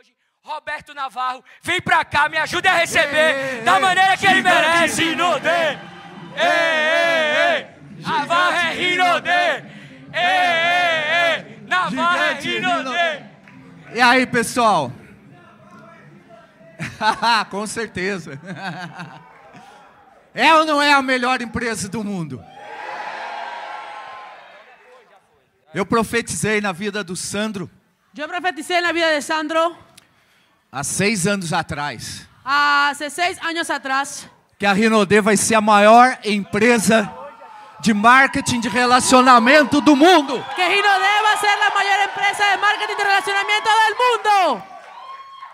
hoje, Roberto Navarro, vem pra cá, me ajude a receber ei, da maneira que ele merece. Rinode! Navarro é Rinode! Navarro é E aí, pessoal? Com certeza. é ou não é a melhor empresa do mundo? Eu profetizei na vida do Sandro. Eu profetizei na vida de Sandro. Há seis anos atrás. Há seis anos atrás. Que a Rinode vai ser a maior empresa de marketing de relacionamento do mundo. Que Rinode vai ser a maior empresa de marketing de relacionamento do mundo.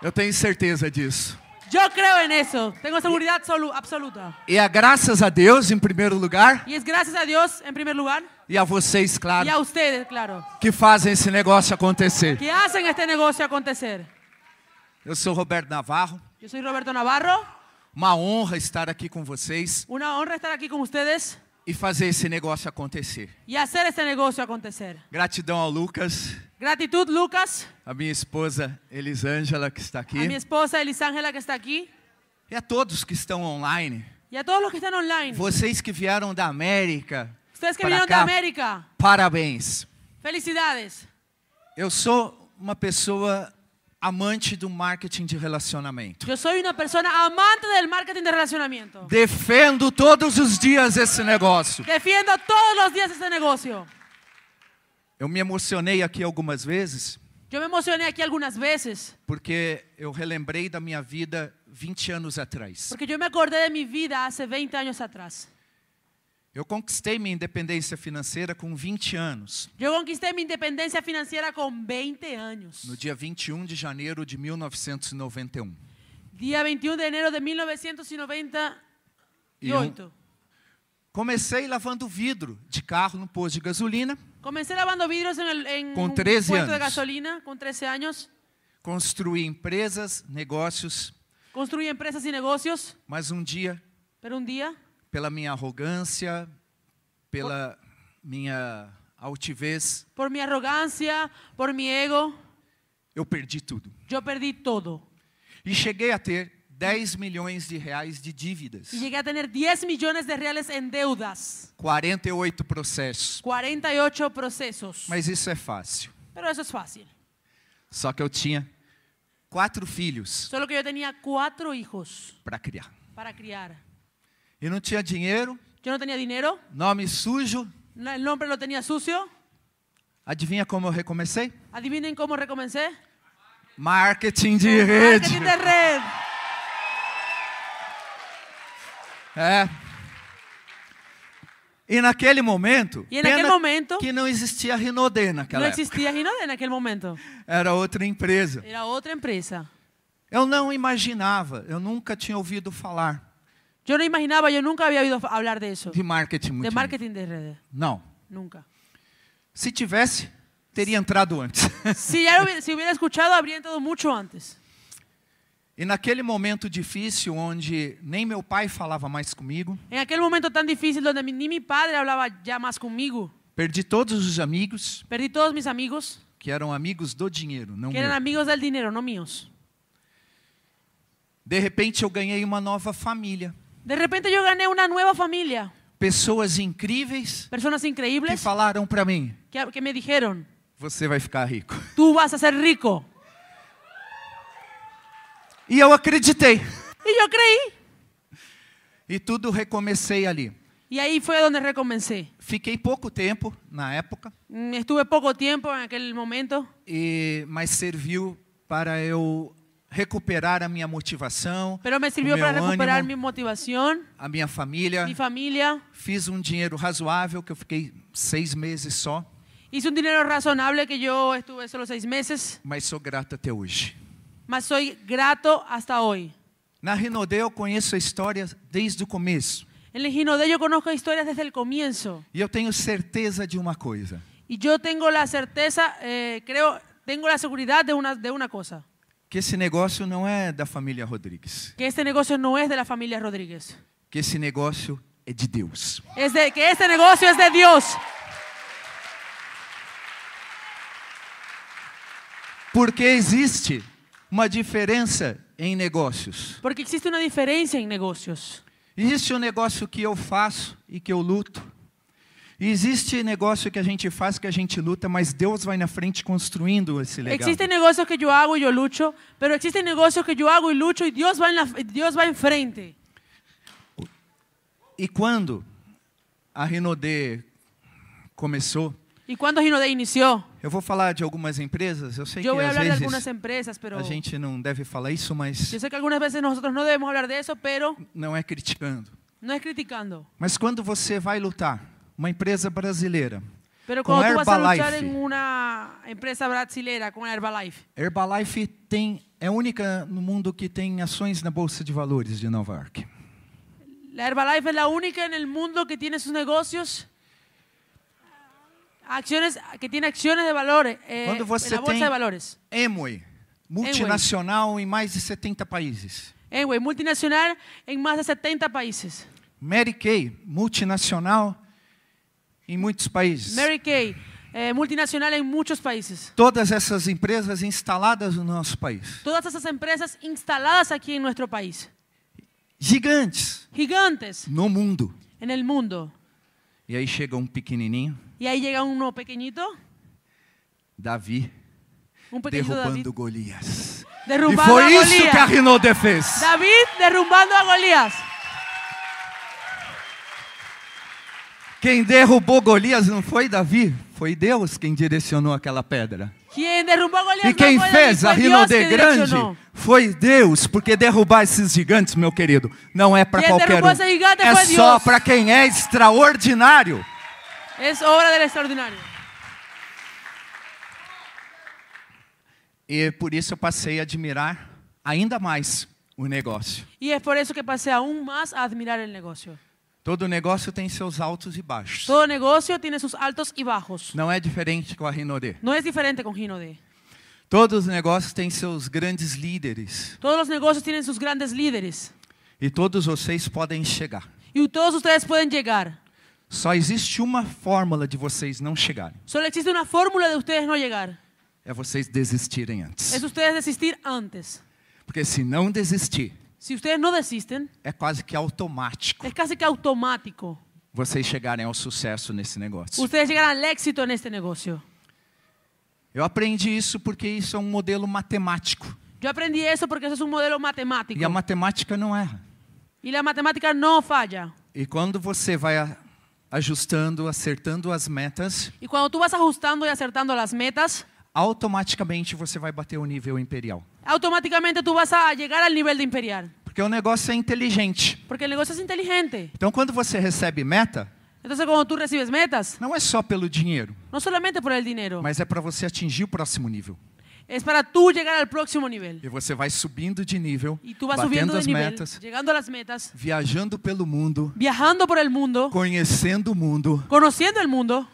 Eu tenho certeza disso. Eu creio nisso. Tenho segurança absoluta. E é graças a Deus em primeiro lugar. E é graças a Deus em primeiro lugar. E a vocês, claro. E a vocês, claro. Que fazem esse negócio acontecer. Que fazem este negócio acontecer. Eu sou Roberto Navarro. Eu sou Roberto Navarro. Uma honra estar aqui com vocês. Uma honra estar aqui com vocês. E fazer esse negócio acontecer. E fazer esse negócio acontecer. Gratidão ao Lucas. Gratidão, Lucas. A minha esposa Elisângela que está aqui. A minha esposa Elisângela que está aqui. E a todos que estão online. E a todos que estão online. Vocês que vieram da América. Vocês que vieram cá, da América. Parabéns. Felicidades. Eu sou uma pessoa amante do marketing de relacionamento. Eu sou uma pessoa amante do marketing de relacionamento. Defendo todos os dias esse negócio. Defendo todos os dias esse negócio. Eu me emocionei aqui algumas vezes. Eu me emocionei aqui algumas vezes. Porque eu relembrei da minha vida 20 anos atrás. Porque eu me acordei da minha vida há 20 anos atrás. Eu conquistei minha independência financeira com 20 anos. Eu conquistei minha independência financeira com 20 anos. No dia 21 de janeiro de 1991. Dia 21 de janeiro de 1998. Comecei lavando vidro de carro no posto de gasolina. Comecei lavando vidros em, em com 13 um posto de gasolina com 13 anos. Construí empresas, negócios. Construí empresas e negócios. Mas um dia. Pero um dia pela minha arrogância, pela por, minha altivez. Por minha arrogância, por meu ego. Eu perdi tudo. Eu perdi tudo. E cheguei a ter 10 milhões de reais de dívidas. E cheguei a ter 10 milhões de reais em deudas. 48 processos. 48 processos. Mas isso é fácil. Pero isso é fácil. Só que eu tinha quatro filhos. Só que eu tinha quatro filhos. Para criar. Para criar. E não tinha dinheiro. Eu não tinha dinheiro. Nome sujo. O nome lo tinha sucio. Adivinha como eu recomecei? Adivinhem como eu recomecei? Marketing de rede. Marketing de rede. É. E naquele momento, e naquele momento que não existia Rinodê naquela época. Não existia Rinodê naquele momento. Era outra empresa. Era outra empresa. Eu não imaginava, eu nunca tinha ouvido falar. Yo no imaginaba, yo nunca había oído hablar de eso. De marketing. De marketing de redes. Não. Nunca. Se tivesse, teria entrado antes. Se, já hubiera, se hubiera escuchado, habría entrado muito antes. E naquele momento difícil, onde nem meu pai falava mais comigo. Em aquele momento tão difícil, onde nem meu pai falava já mais comigo. Perdi todos os amigos. Perdi todos meus amigos. Que eram amigos do dinheiro, não Que eram meu. amigos do dinheiro, não meus. De repente eu ganhei uma nova família. De repente eu ganhei uma nova família. Pessoas incríveis. Pessoas incríveis. Que falaram para mim. Que, que, me disseram. Você vai ficar rico. Tu vas a ser rico. E eu acreditei. E eu creí. E tudo recomecei ali. E aí foi onde recomecei. Fiquei pouco tempo na época. Mm, Estive pouco tempo naquele momento. E mas serviu para eu recuperar a minha motivação. Pero me sirvió para recuperar minha motivação. A minha família. Minha família. Fiz um dinheiro razoável que eu fiquei seis meses só. Hice um dinheiro razoável que eu estuve só seis meses. Mas sou grato até hoje. Mas sou grato até hoje. Na Rinodé eu conheço a história desde o começo. En Rinodé eu conheço histórias desde o começo. E eu tenho certeza de uma coisa. E eu tenho a certeza, eh, creo, tenho a segurança de uma de uma coisa. Que esse negócio não é da família Rodrigues. Que esse negócio não é da família Rodrigues. Que esse negócio é de Deus. Esse, que esse negócio é de Deus. Porque existe uma diferença em negócios. Porque existe uma diferença em negócios. Existe um negócio que eu faço e que eu luto. Existe negócio que a gente faz, que a gente luta, mas Deus vai na frente construindo esse legado. Existe negócio que eu hago e eu luto, mas existe negócio que eu hago e luto e Deus vai, na, Deus vai em frente. E quando a Renaudet começou. E quando a Renaudet iniciou? Eu vou falar de algumas empresas. Eu sei eu que às vezes algumas empresas, pero... a gente não deve falar isso, mas. Eu sei que algumas vezes nós não devemos falar disso, pero. Não é criticando. Não é criticando. Mas quando você vai lutar uma empresa brasileira. Pero com quando Herbalife. tu vas a em uma empresa brasileira com Herbalife. Herbalife tem é única no mundo que tem ações na bolsa de valores de Nova York. La Herbalife é a única no mundo que eh, tem seus negócios ações que tem ações de valores eh, Quando você na bolsa tem de valores. Amway, multinacional Amway. em mais de 70 países. Amway, multinacional em mais de 70 países. Mary Kay, multinacional em muitos países. Mary Kay, é, multinacional em muitos países. Todas essas empresas instaladas no nosso país. Todas essas empresas instaladas aqui em nosso país. Gigantes. Gigantes. No mundo. En el mundo. E aí chega um pequenininho. E aí chega um pequenito. Davi. Um derrubando Golias. Derrubando e foi isso Golias. que a Rinode fez. Davi derrubando a Golias. Quem derrubou Golias não foi Davi, foi Deus quem direcionou aquela pedra. Quem derrubou Golias e quem fez a Rinodê grande foi Deus, porque derrubar esses gigantes, meu querido, não é para qualquer um. É só para quem é extraordinário. É hora do extraordinário. E por isso eu passei a admirar ainda mais o negócio. E é por isso que passei aún mais a admirar o negócio. Todo negócio tem seus altos e baixos. Todo negócio tem seus altos e baixos. Não é diferente com a Rinode. Não é diferente com Rinode. Todos os negócios têm seus grandes líderes. Todos os negócios têm seus grandes líderes. E todos vocês podem chegar. E todos vocês podem chegar. Só existe uma fórmula de vocês não chegarem. Só existe uma fórmula de vocês não chegar. É vocês desistirem antes. É vocês desistir antes. Porque se não desistir. Se vocês não desistem, é quase que automático É quase que automático. vocês chegarem ao sucesso nesse negócio. Vocês chegarem ao êxito nesse negócio. Eu aprendi isso porque isso é um modelo matemático. Eu aprendi isso porque isso é um modelo matemático. E a matemática não erra. E a matemática não falha. E quando você vai ajustando, acertando as metas, e quando tu vas ajustando e acertando as metas, automaticamente você vai bater o nível imperial automaticamente tu vas a chegar ao nível de imperial. Porque o negócio é inteligente. Porque o negócio é inteligente. Então quando você recebe meta, então, quando tu recebes metas, não é só pelo dinheiro. Não somente por el dinheiro. Mas é para você atingir o próximo nível. É para tu chegar ao próximo nível. E você vai subindo de nível, e tu vai batendo as nível, metas, chegando às metas, viajando pelo mundo, viajando por el mundo, conhecendo o mundo, conhecendo o mundo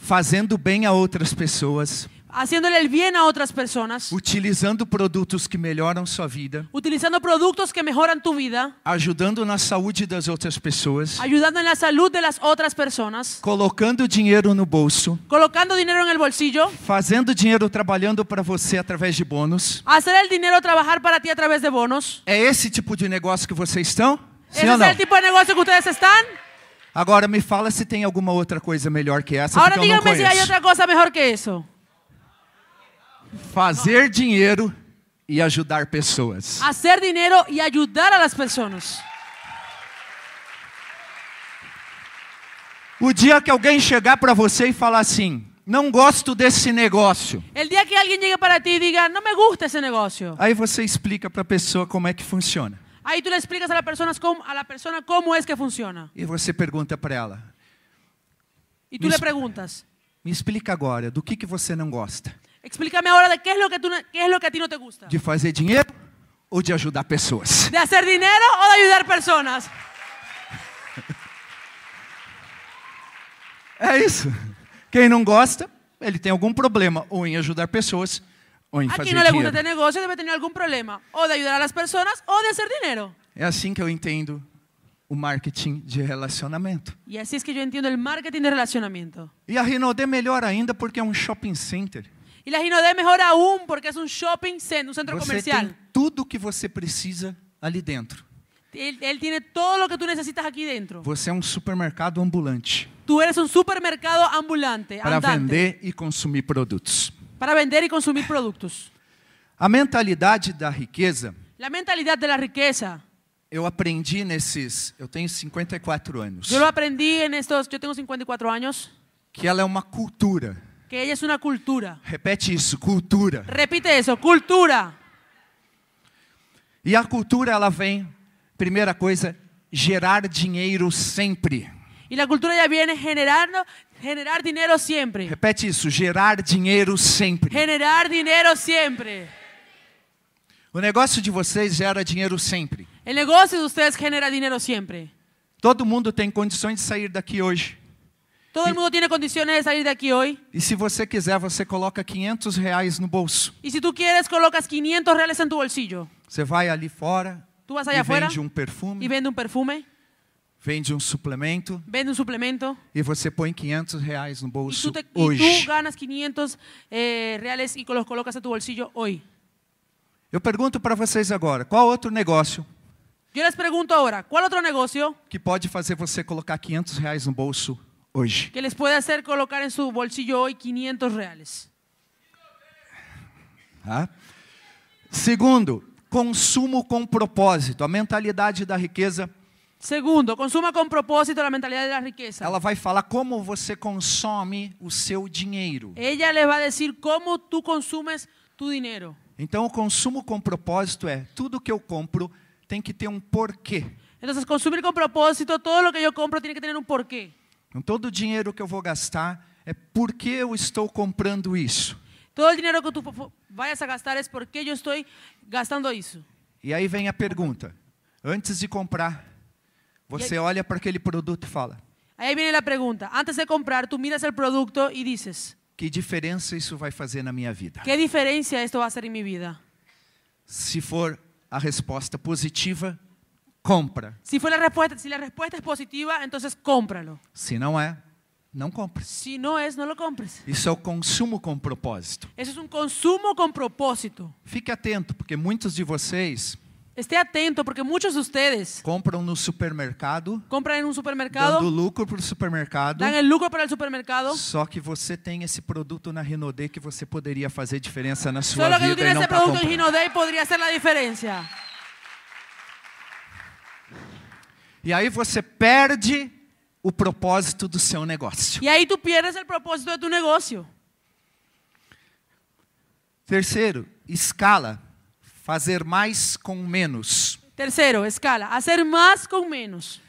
fazendo bem a outras pessoas, haciéndole el bien a otras personas, utilizando produtos que melhoram sua vida, utilizando productos que mejoran tu vida, ajudando na saúde das outras pessoas, ayudando en la salud de las otras personas, colocando dinheiro no bolso, colocando dinero en el bolsillo, fazendo dinheiro trabalhando para você através de bônus, hacer el dinero trabajar para ti a través de bonos. É esse tipo de negócio que vocês estão? Sim Esse ou não? é tipo de negócio que vocês estão? Agora me fala se tem alguma outra coisa melhor que essa. Agora diga eu não dígame outra coisa melhor que isso. Fazer dinheiro e ajudar pessoas. Hacer dinero y ayudar a las O dia que alguém chegar para você e falar assim: não gosto desse negócio. El dia que alguém chega para ti e diga, não me gusta ese negocio. Aí você explica para a pessoa como é que funciona. Aí tu explicas à pessoa como, a persona como é que funciona. E você pergunta para ela. E tu le lhe perguntas. Me explica agora, do que, que você não gosta? Explica-me agora de que é lo que tu, que é que a ti não te gusta. De fazer dinheiro ou de ajudar pessoas? De fazer dinheiro ou de ajudar pessoas? É isso. Quem não gosta, ele tem algum problema ou em ajudar pessoas aqui não dinheiro. le gusta deve ter algum problema, ou de ajudar as pessoas, ou de fazer dinheiro. É assim que eu entendo o marketing de relacionamento. E assim é que eu entendo o marketing de relacionamento. E a Rinode melhor ainda porque é um shopping center. E a Rinode melhor aún porque é um shopping center, um centro você comercial. Você tem tudo o que você precisa ali dentro. Ele, ele tem tudo o que tu necessitas aqui dentro. Você é um supermercado ambulante. Tu eres um supermercado ambulante. Para vender e consumir produtos. Para vender e consumir produtos. A mentalidade da riqueza. A mentalidade da riqueza. Eu aprendi nesses, eu tenho 54 anos. Eu aprendi nestes, eu tenho 54 anos. Que ela é uma cultura. Que ela é uma cultura. Repete isso, cultura. Repite isso, cultura. E a cultura ela vem, primeira coisa, gerar dinheiro sempre. E a cultura já vem generando, generar dinheiro sempre. Repete isso, gerar dinheiro sempre. Generar dinheiro sempre. O negócio de vocês gera dinheiro sempre. O negócio de vocês genera dinheiro sempre. Todo mundo tem condições de sair daqui hoje. Todo e, mundo tem condições de sair daqui hoje. E se você quiser, você coloca 500 reais no bolso. E se tu queres, colocas 500 reais em tu bolsillo. Você vai ali fora. Tu vas allá e vende fora, um perfume. E vende um perfume. Vende um suplemento. Vende um suplemento. E você põe 500 reais no bolso te, hoje. E tu ganas 500 eh, reais e los colocas no tu bolsillo hoje. Eu pergunto para vocês agora, qual outro negócio? Eu les pergunto agora, qual outro negócio? Que pode fazer você colocar 500 reais no bolso hoje? Que les pode fazer colocar em seu bolsillo hoje 500 reais? Ah. Segundo, consumo com propósito, a mentalidade da riqueza Segundo, consuma com propósito a mentalidade da riqueza. Ela vai falar como você consome o seu dinheiro. Ela lhe vai dizer como tu consumes tu dinheiro. Então, o consumo com propósito é tudo que eu compro tem que ter um porquê. Então, consumir com propósito, todo o que eu compro tem que ter um porquê. Então, todo o dinheiro que eu vou gastar é porque eu estou comprando isso. Todo o dinheiro que tu vais a gastar é porque eu estou gastando isso. E aí vem a pergunta: antes de comprar, você aí, olha para aquele produto e fala. Aí vem a pergunta. Antes de comprar, tu miras o produto e dizes. Que diferença isso vai fazer na minha vida? Que diferença isso vai fazer em minha vida? Se for a resposta positiva, compra. Se for a resposta, se a resposta é positiva, então comprá-lo. Se não é, não compre. Se não é, não lo compres. Isso é o consumo com propósito. Isso é um consumo com propósito. Fique atento, porque muitos de vocês Esté atento porque muitos de vocês compram no supermercado, compram em um supermercado, dando lucro para o supermercado, dão o lucro para o supermercado. Só que você tem esse produto na Rinode que você poderia fazer diferença na sua vida. Só que você tem esse produto comprando. em Rinode poderia ser a diferença. E aí você perde o propósito do seu negócio. E aí tu pierdes o propósito do teu negócio. Terceiro, escala. Fazer mais com menos. Terceiro, escala. Fazer mais com menos.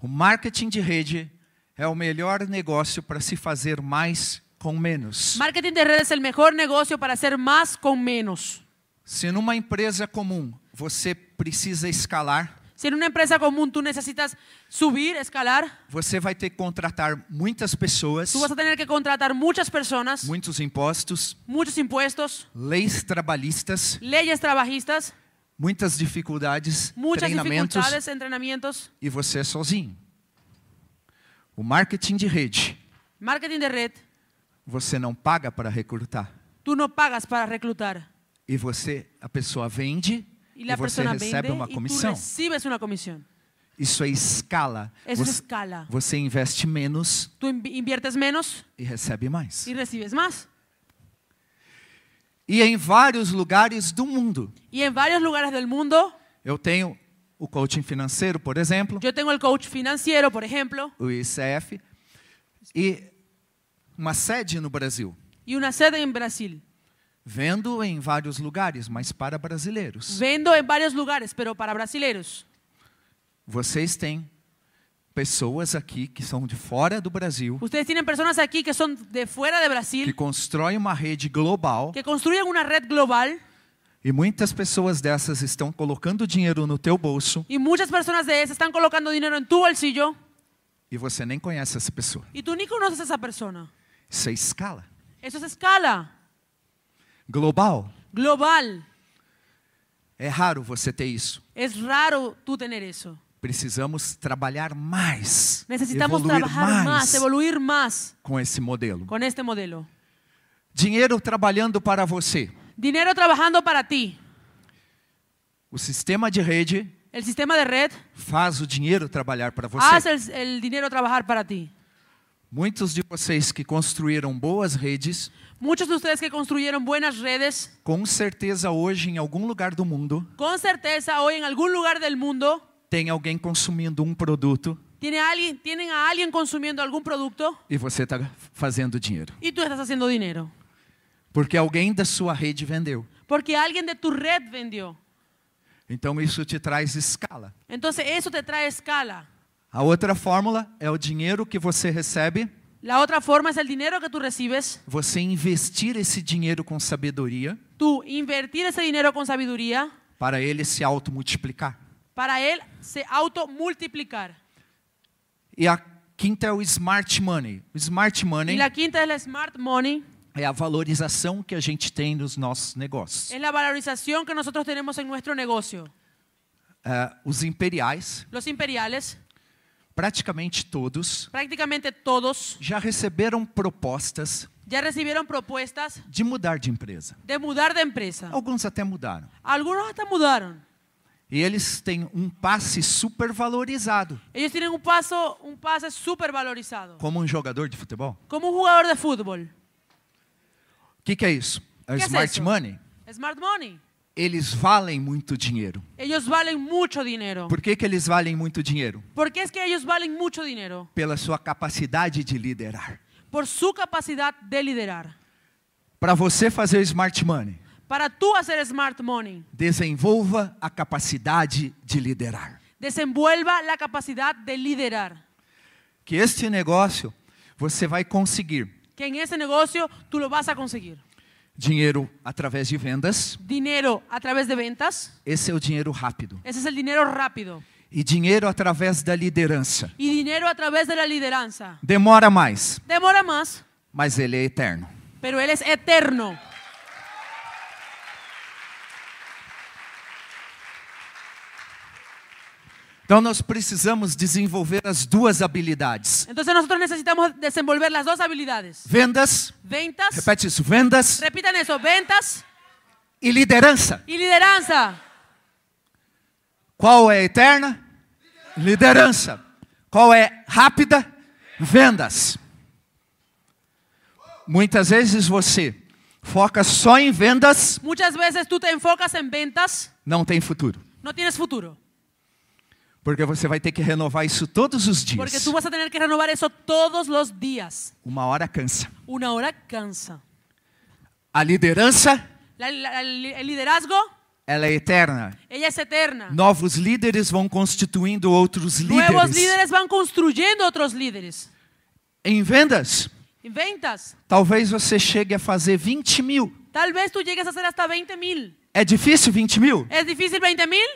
O marketing de rede é o melhor negócio para se fazer mais com menos. Marketing de rede é o melhor negócio para ser mais com menos. Se numa empresa comum você precisa escalar, se uma empresa comum tu necessitas subir, escalar, você vai ter que contratar muitas pessoas. Tu vas a ter que contratar muitas pessoas. Muitos impostos. Muitos impostos. Leis trabalhistas. Leis trabalhistas. Muitas dificuldades, muitas treinamentos, dificuldades, treinamentos. E você é sozinho. O marketing de rede. Marketing de rede. Você não paga para recrutar. Tu não pagas para recrutar. E você, a pessoa vende e você recebe uma comissão. Isso é escala. Isso é você, escala. Você investe menos. Tu inviertes menos. E recebe mais. E recebes mais. E em vários lugares do mundo. E em vários lugares do mundo. Eu tenho o coaching financeiro, por exemplo. Eu tenho o coach financeiro, por exemplo. O ICF. E uma sede no Brasil. E uma sede em Brasil. Vendo em vários lugares, mas para brasileiros. Vendo em vários lugares, pero para brasileiros. Vocês têm pessoas aqui que são de fora do Brasil. Vocês têm pessoas aqui que são de fora do Brasil. Que constroem uma rede global. Que construem uma rede global. E muitas pessoas dessas estão colocando dinheiro no teu bolso. E muitas pessoas dessas estão colocando dinheiro em tu bolsillo. E você nem conhece essa pessoa. E tu nem conheces essa pessoa. Isso é escala. Isso é escala global. Global. É raro você ter isso. É raro tu ter isso. Precisamos trabalhar mais. Necessitamos trabalhar mais, mais, evoluir mais com esse modelo. Com este modelo. Dinheiro trabalhando para você. Dinheiro trabalhando para ti. O sistema de rede. O sistema de rede faz o dinheiro trabalhar para você. Faz o dinheiro trabalhar para ti. Muitos de vocês que construíram boas redes Muitos de vocês que construíram boas redes. Com certeza hoje em algum lugar do mundo. Com certeza hoje em algum lugar do mundo. Tem alguém consumindo um produto. Tem alguém, tienen a alguien consumiendo algún E você está fazendo dinheiro. E tu estás fazendo dinheiro. Porque alguém da sua rede vendeu. Porque alguém de tu rede vendeu. Então isso te traz escala. Então isso te traz escala. A outra fórmula é o dinheiro que você recebe La otra forma es el dinero que tú recibes. Você investir esse dinheiro com sabedoria Tú invertir ese dinero con sabiduría para ele se automultiplicar. para él se automultiplicar. E a quinta é o smart money. smart money Y la quinta es o smart money. é a valorização que a gente tem nos nossos negócios. é a valorização que nós temos em nosso negócio eh, os imperiais praticamente todos, praticamente todos já receberam propostas já receberam propostas de mudar de empresa. De mudar de empresa. Alguns até mudaram. Alguns até mudaram. E eles têm um passe supervalorizado. Eles têm um passo, um passe supervalorizado. Como um jogador de futebol? Como um jogador de futebol. O que, que, é isso? É que é smart é money? Smart money eles valem muito dinheiro. Eles valem muito dinheiro. Por que, que eles valem muito dinheiro? Porque é que eles valem muito dinheiro. Pela sua capacidade de liderar. Por sua capacidade de liderar. Para você fazer smart money. Para tu fazer smart money. Desenvolva a capacidade de liderar. Desenvolva a capacidade de liderar. Que este negócio você vai conseguir. Que em esse negócio tu lo vas a conseguir. Dinheiro através de vendas. dinheiro através de vendas Esse é o dinheiro rápido. Esse é o dinheiro rápido. E dinheiro através da liderança. E dinheiro através da liderança. Demora mais. Demora mais. Mas ele é eterno. Pero ele é eterno. Então nós precisamos desenvolver as duas habilidades. Então nós necessitamos desenvolver as duas habilidades. Vendas. Ventas. Repete isso, vendas. Repitam isso, ventas. E liderança. E liderança. Qual é eterna? Liderança. liderança. Qual é rápida? Vendas. Muitas vezes você foca só em vendas. Muitas vezes tu te enfocas em vendas. Não tem futuro. Não tienes futuro. Porque você vai ter que renovar isso todos os dias. Porque tu vas a tener que renovar isso todos os dias. Uma hora cansa. Uma hora cansa. A liderança? La, la, el liderazgo? Ela é eterna. Ela é eterna. Novos líderes vão constituindo outros líderes. Novos líderes vão construindo outros líderes. Em vendas? Em vendas. Talvez você chegue a fazer 20 mil. Talvez tu chegue a fazer até 20 mil. É difícil 20 mil? É difícil 20 mil?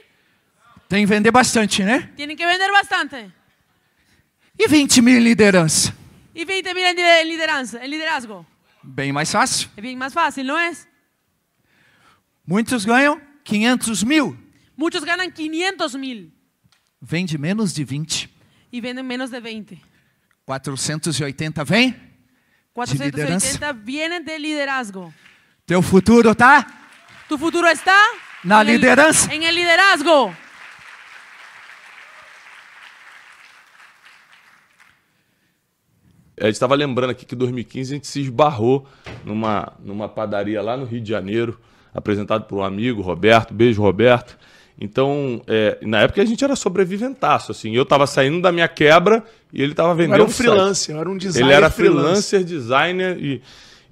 Tem que vender bastante, né? Tem que vender bastante. E 20 mil em liderança. E 20 mil em liderança, em liderazgo. Bem mais fácil. É bem mais fácil, não é? Muitos ganham 500 mil. Muitos ganham 500 mil. Vende menos de 20. E vende menos de 20. 480 vem? 480 vêm de liderazgo. Teu futuro tá? Teu futuro está? Na liderança. em el liderazgo. A gente estava lembrando aqui que em 2015 a gente se esbarrou numa, numa padaria lá no Rio de Janeiro, apresentado por um amigo, Roberto. Beijo, Roberto. Então, é, na época a gente era sobreviventaço, assim. Eu estava saindo da minha quebra e ele estava vendendo. era um freelancer, era um designer. Ele era freelancer, designer e,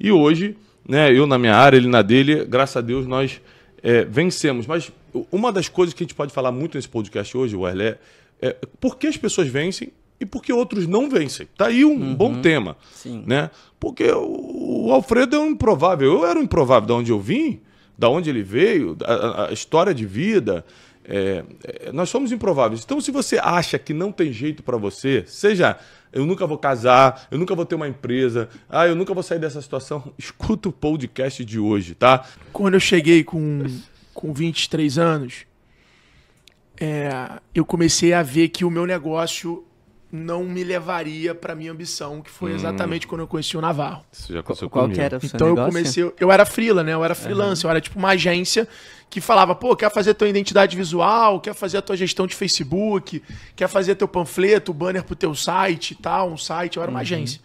e hoje, né, eu na minha área, ele na dele, graças a Deus nós é, vencemos. Mas uma das coisas que a gente pode falar muito nesse podcast hoje, Werler, é, é por que as pessoas vencem e porque outros não vencem. Tá aí um uhum. bom tema. Sim. Né? Porque o Alfredo é um improvável. Eu era um improvável da onde eu vim, da onde ele veio, a, a história de vida. É, é, nós somos improváveis. Então, se você acha que não tem jeito para você, seja eu nunca vou casar, eu nunca vou ter uma empresa, ah, eu nunca vou sair dessa situação, escuta o podcast de hoje, tá? Quando eu cheguei com, com 23 anos, é, eu comecei a ver que o meu negócio não me levaria para minha ambição, que foi hum. exatamente hum. quando eu conheci o Navarro. Isso já aconteceu Qual era o seu Então negócio? eu comecei, eu era frila né? Eu era freelancer, uhum. eu era tipo uma agência que falava, pô, quer fazer tua identidade visual, quer fazer a tua gestão de Facebook, quer fazer teu panfleto, banner pro teu site e tal, um site, eu era uma uhum. agência.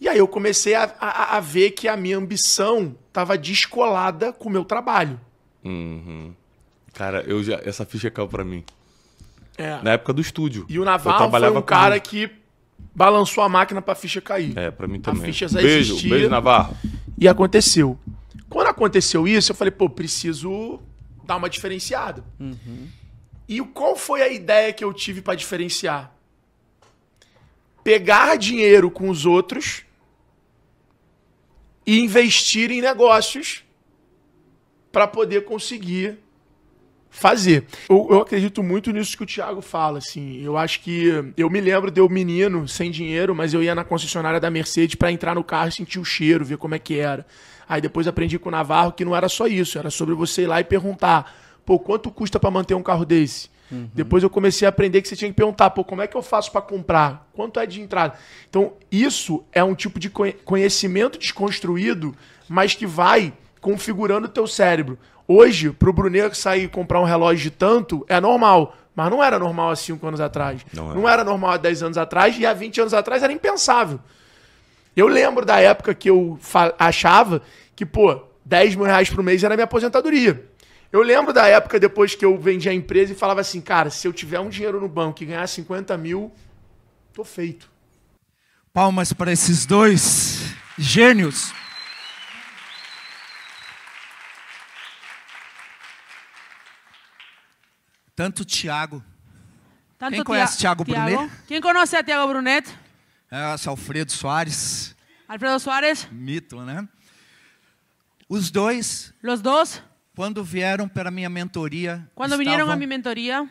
E aí eu comecei a, a, a, ver que a minha ambição tava descolada com o meu trabalho. Uhum. Cara, eu já essa ficha caiu para mim. É. Na época do estúdio. E o Naval foi um cara com... que balançou a máquina pra ficha cair. É, pra mim também. A ficha já beijo, existia. Beijo, Navarro. E aconteceu. Quando aconteceu isso, eu falei, pô, preciso dar uma diferenciada. Uhum. E qual foi a ideia que eu tive para diferenciar? Pegar dinheiro com os outros e investir em negócios para poder conseguir fazer. Eu, eu, acredito muito nisso que o Thiago fala, assim. Eu acho que. Eu me lembro de eu um menino, sem dinheiro, mas eu ia na concessionária da Mercedes para entrar no carro e sentir o cheiro, ver como é que era. Aí depois aprendi com o Navarro que não era só isso, era sobre você ir lá e perguntar: pô, quanto custa para manter um carro desse? Uhum. Depois eu comecei a aprender que você tinha que perguntar, pô, como é que eu faço para comprar? Quanto é de entrada? Então, isso é um tipo de conhecimento desconstruído, mas que vai configurando o teu cérebro. Hoje, para o Brunet sair e comprar um relógio de tanto, é normal. Mas não era normal há 5 anos atrás. Não era. não era normal há 10 anos atrás e há 20 anos atrás era impensável. Eu lembro da época que eu achava que, pô, 10 mil reais por mês era minha aposentadoria. Eu lembro da época depois que eu vendi a empresa e falava assim, cara, se eu tiver um dinheiro no banco e ganhar 50 mil, tô feito. Palmas para esses dois gênios. Tanto Tiago. Tanto Quem conhece Tiago Brunet? Quem conhece a Tiago Brunet? É, Alfredo Soares. Alfredo Soares. Mito, né? Os dois. Os dois. Quando vieram para minha mentoria. Quando vieram à minha mentoria.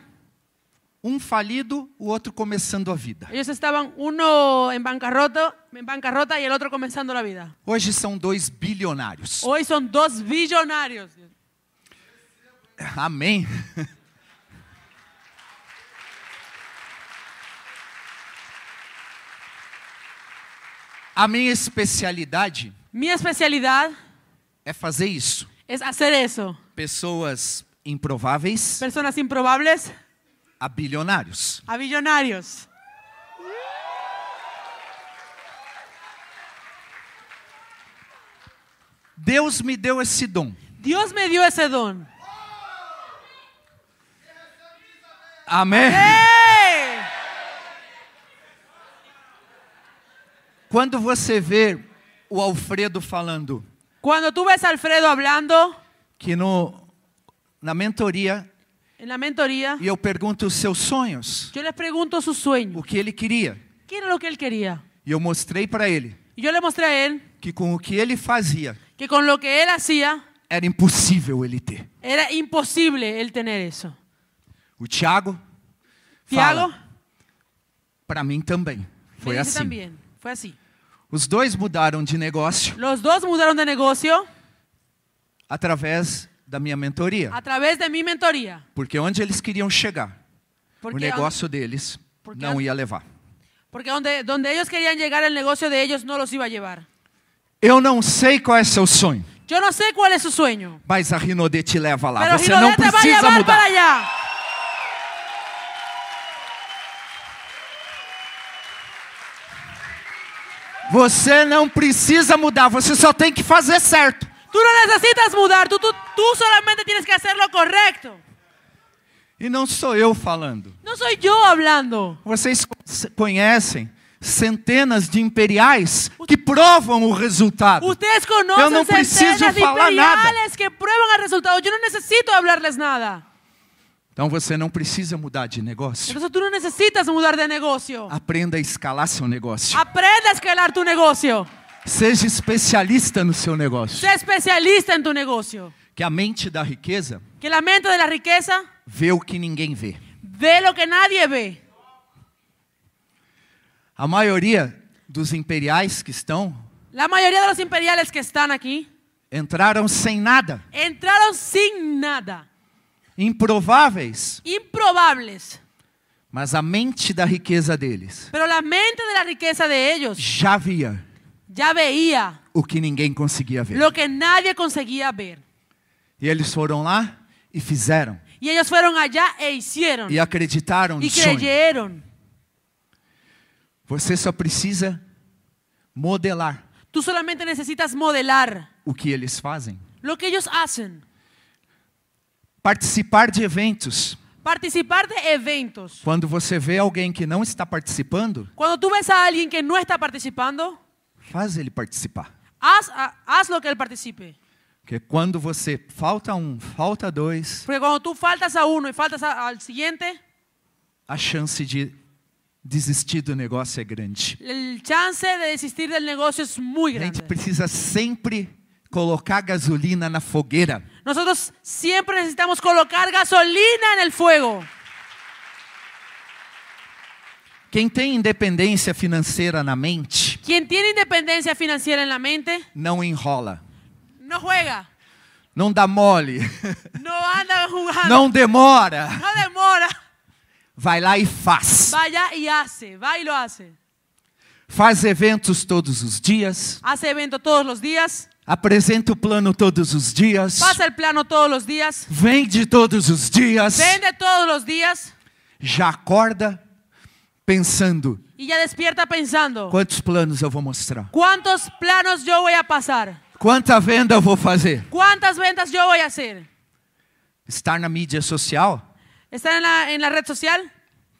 Um falido, o outro começando a vida. Eles estavam um em bancarrota, em bancarrota e o outro começando a vida. Hoje são dois bilionários. Hoje são dois bilionários. Amém. A minha especialidade. Minha especialidade é fazer isso. É fazer isso. Pessoas improváveis. Pessoas improváveis. A bilionários. A bilionários. Deus me deu esse dom. Deus me deu esse dom. Amém. Amém. Quando você vê o Alfredo falando. Quando tu vês Alfredo falando. Que no na mentoria. Na mentoria. E eu pergunto os seus sonhos. Eu lhe pergunto os seus sonhos. O que ele queria. Que era o que ele queria. E eu mostrei para ele. E eu lhe mostrei a ele. Que com o que ele fazia. Que com o que ele fazia. Era impossível ele ter. Era impossível ele ter isso. O Tiago. Tiago. Para mim também. Foi assim. Também. Foi assim. Os dois mudaram de negócio. Os dois mudaram de negócio Através da minha mentoria. Através través de mi mentoría. Porque onde eles queriam chegar, o negócio deles não ia levar. porque onde onde eles queriam chegar, o negócio deles não os ia levar. Eu não sei qual é seu sonho, Eu não sei qual é seu sonho. mas a Rinode te leva lá. pero Você não precisa llevar para mudar. allá. Você não precisa mudar, você só tem que fazer certo. Tu não necessitas mudar, tu tu tú solamente tienes que hacer lo correcto. E não sou eu falando. Não sou eu falando. Vocês conhecem centenas de imperiais que provam o resultado. Vocês conhecem eu não preciso centenas de falar nada. que provam o resultado. Eu não preciso falar nada. Então você não precisa mudar de negócio. Então tú não necesitas mudar de negócio. Aprenda a escalar seu negócio. Aprenda a escalar tu negócio. Seja especialista no seu negócio. Seja especialista em tu negócio. Que a mente da riqueza. Que a mente da riqueza. Vê o que ninguém vê. Vê o que nadie vê. A maioria dos imperiais que estão. A maioria dos imperiais que estão aqui. Entraram sem nada. Entraram sem nada improváveis. Improváveis. Mas a mente da riqueza deles. Pero la mente de la riqueza de ellos. Já via. Já via, O que ninguém conseguia ver. Lo que nadie conseguia ver. E eles foram lá e fizeram. E eles foram allá e hicieron. E acreditaram y e creyeron. Você só precisa modelar. Tu solamente necesitas modelar. O que eles fazem? Lo que eles fazem. Participar de eventos. Participar de eventos. Quando você vê alguém que não está participando, quando tu vês a alguém que não está participando, faz ele participar. Haz, haz lo que ele participe. Porque quando você falta um, falta dois. Porque quando tu faltas a um e faltas ao seguinte, a chance de desistir do negócio é grande. A chance de desistir do negócio é muito grande. A gente precisa sempre colocar gasolina na fogueira. Nosotros siempre necesitamos colocar gasolina en el fuego. Quem tem independência financeira na mente, Quem tem independência financeira na mente, não enrola, Não juega, não dá mole, Não anda jugando, não demora, Não demora. Vai lá e faz. Vaya y hace, Vai e lo hace. Faz eventos todos os dias. Hace evento todos los días. Apresenta o plano todos os dias. Passa o plano todos os dias. Vende todos os dias. Vende todos os dias. Já acorda pensando. E já despierta pensando. Quantos planos eu vou mostrar? Quantos planos eu vou passar? Quanta venda eu vou fazer? Quantas vendas eu vou fazer? Estar na mídia social? Estar na, na rede social?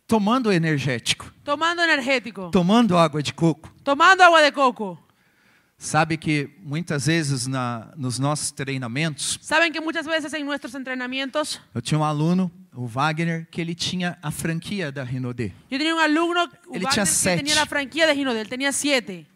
Tomando energético. Tomando energético. Tomando água de coco. Tomando água de coco. Sabe que muitas vezes na, nos nossos treinamentos. Sabem que muitas vezes em nossos treinamentos. Eu tinha um aluno, o Wagner, que ele tinha a franquia da Rinode. Eu tinha um aluno, o ele Wagner, tinha sete. que tinha a franquia da Rinode, ele tinha sete.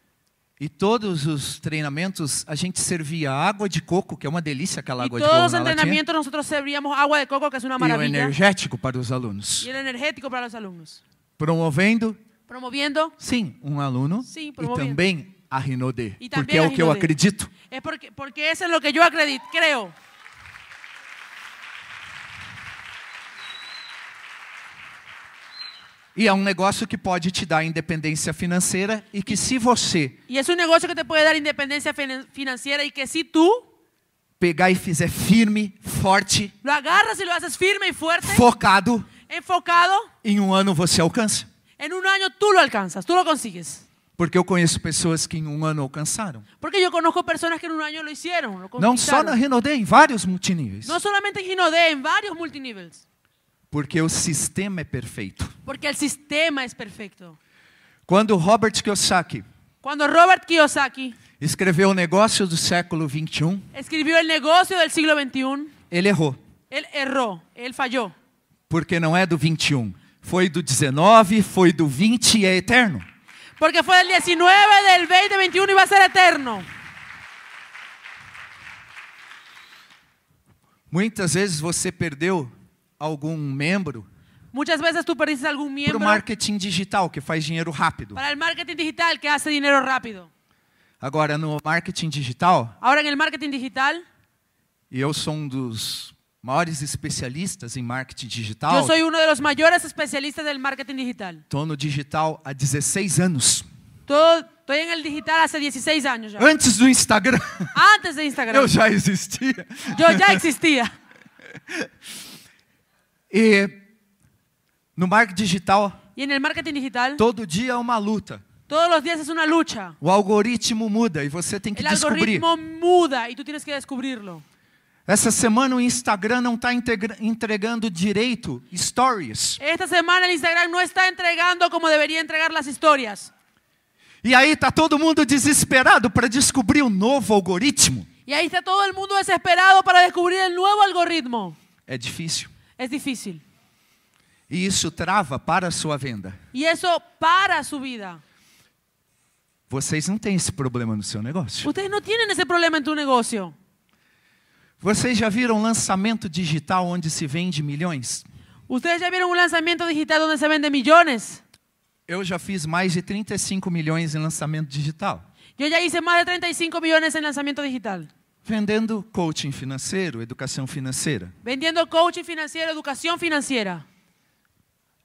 E todos os treinamentos a gente servia água de coco, que é uma delícia aquela água de coco. Todos os treinamentos nós servíamos água de coco, que é uma maravilha. E o energético para os alunos. E o energético para os alunos. Promovendo. Promovendo. Sim, um aluno. Sim, promovendo. E também a Rinode, porque é, é, é o que eu acredito. É porque, porque isso é o que eu acredito, creio. E é um negócio que pode te dar independência financeira e que se você E é um negócio que te pode dar independência financeira e que se tu pegar e fizer firme, forte, lo agarras e lo haces firme e forte, focado, enfocado, em um ano você alcança. Em um ano tu lo alcanças, tu lo consigues. Porque eu conheço pessoas que em um ano alcançaram. Porque eu conheço pessoas que em um ano lo hicieron, lo Não só na Rinode, em vários multiníveis. Não somente em Rinode, em vários multiníveis. Porque o sistema é perfeito. Porque o sistema é perfeito. Quando Robert Kiyosaki Quando Robert Kiyosaki escreveu o negócio do século 21. Escreveu o negócio do século 21. Ele errou. Ele errou, ele falhou. Porque não é do 21, foi do 19, foi do 20 e é eterno. Porque fue del 19, del 20, 21 y va a ser eterno. Muitas vezes você perdeu algum membro. Muitas vezes tu perdiste algum membro. Para o marketing digital que faz dinheiro rápido. Para o marketing digital que faz dinheiro rápido. Agora no marketing digital. Agora no marketing digital. E eu sou um dos maiores especialistas em marketing digital. Eu sou um dos maiores especialistas em marketing digital. Estou no digital há 16 anos. Estou em digital há 16 anos já. Antes do Instagram. Antes do Instagram. Eu já existia. Eu já existia. e no marketing digital. E no marketing digital. Todo dia é uma luta. Todos os dias é uma luta. O algoritmo muda e você tem que descobrir. O algoritmo muda e tu tens que descobrirlo. Essa semana o Instagram não está entregando direito stories. Esta semana o Instagram não está entregando como deveria entregar as histórias. E aí está todo mundo desesperado para descobrir o um novo algoritmo. E aí está todo mundo desesperado para descobrir o novo algoritmo. É difícil. É difícil. E isso trava para a sua venda. E isso para a sua vida. Vocês não têm esse problema no seu negócio. Vocês não têm esse problema no seu negócio. Vocês já viram lançamento digital onde se vende milhões? Vocês já viram um lançamento digital onde se vende milhões? Eu já fiz mais de 35 milhões em lançamento digital. Eu já fiz mais de 35 milhões em lançamento digital. Vendendo coaching financeiro, educação financeira. Vendendo coaching financeiro, educação financeira.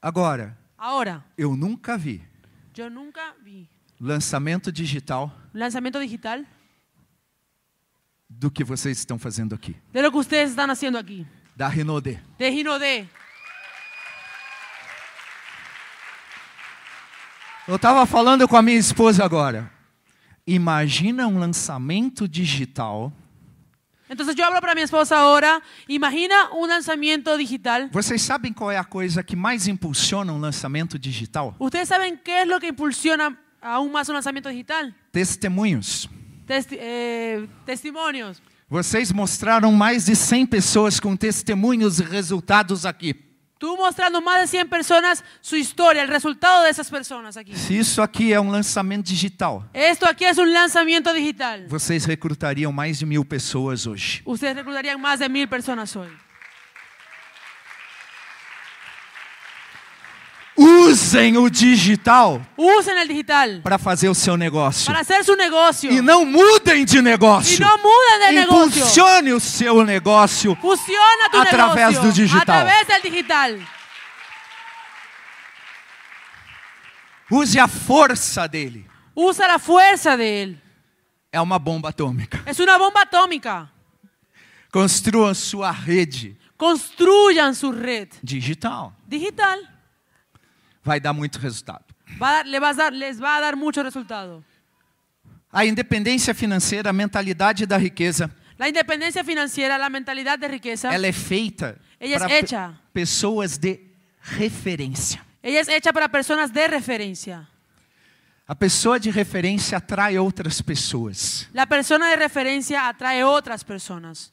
Agora. Agora. Eu nunca vi. Eu nunca vi. Lançamento digital. Lançamento digital do que vocês estão fazendo aqui. De lo que ustedes están haciendo aquí. Da Renaudet. De Renaudet. Eu estava falando com a minha esposa agora. Imagina um lançamento digital. Então eu falo para minha esposa agora. Imagina um lançamento digital. Vocês sabem qual é a coisa que mais impulsiona um lançamento digital? Vocês sabem que é o que impulsiona aún mais um lançamento digital? Testemunhos testi eh, testemunhos. Vocês mostraram mais de 100 pessoas com testemunhos e resultados aqui. Tú mostrando mais de 100 pessoas sua história, o resultado dessas pessoas aqui. Se isso aqui é um lançamento digital. Isso aqui é um lançamento digital. Vocês recrutariam mais de mil pessoas hoje. Vocês recrutariam mais de mil pessoas hoje. Usem o digital. Usem o digital. Para fazer o seu negócio. Para fazer seu negócio. E não mudem de negócio. E não mudem de negócio. Impulsione o seu negócio. Funciona tu através negócio, do digital. Através do digital. Use a força dele. Usa a força dele. É uma bomba atômica. É uma bomba atômica. Construa sua rede. Construam sua rede. Digital. Digital vai dar muito resultado. Vai dar, a les vai dar muito resultado. A independência financeira, a mentalidade da riqueza. A independência financeira, a mentalidade da riqueza. Ela é feita para pessoas de referência. Ela é feita para pessoas de referência. A pessoa de referência atrai outras pessoas. A pessoa de referência atrai outras pessoas.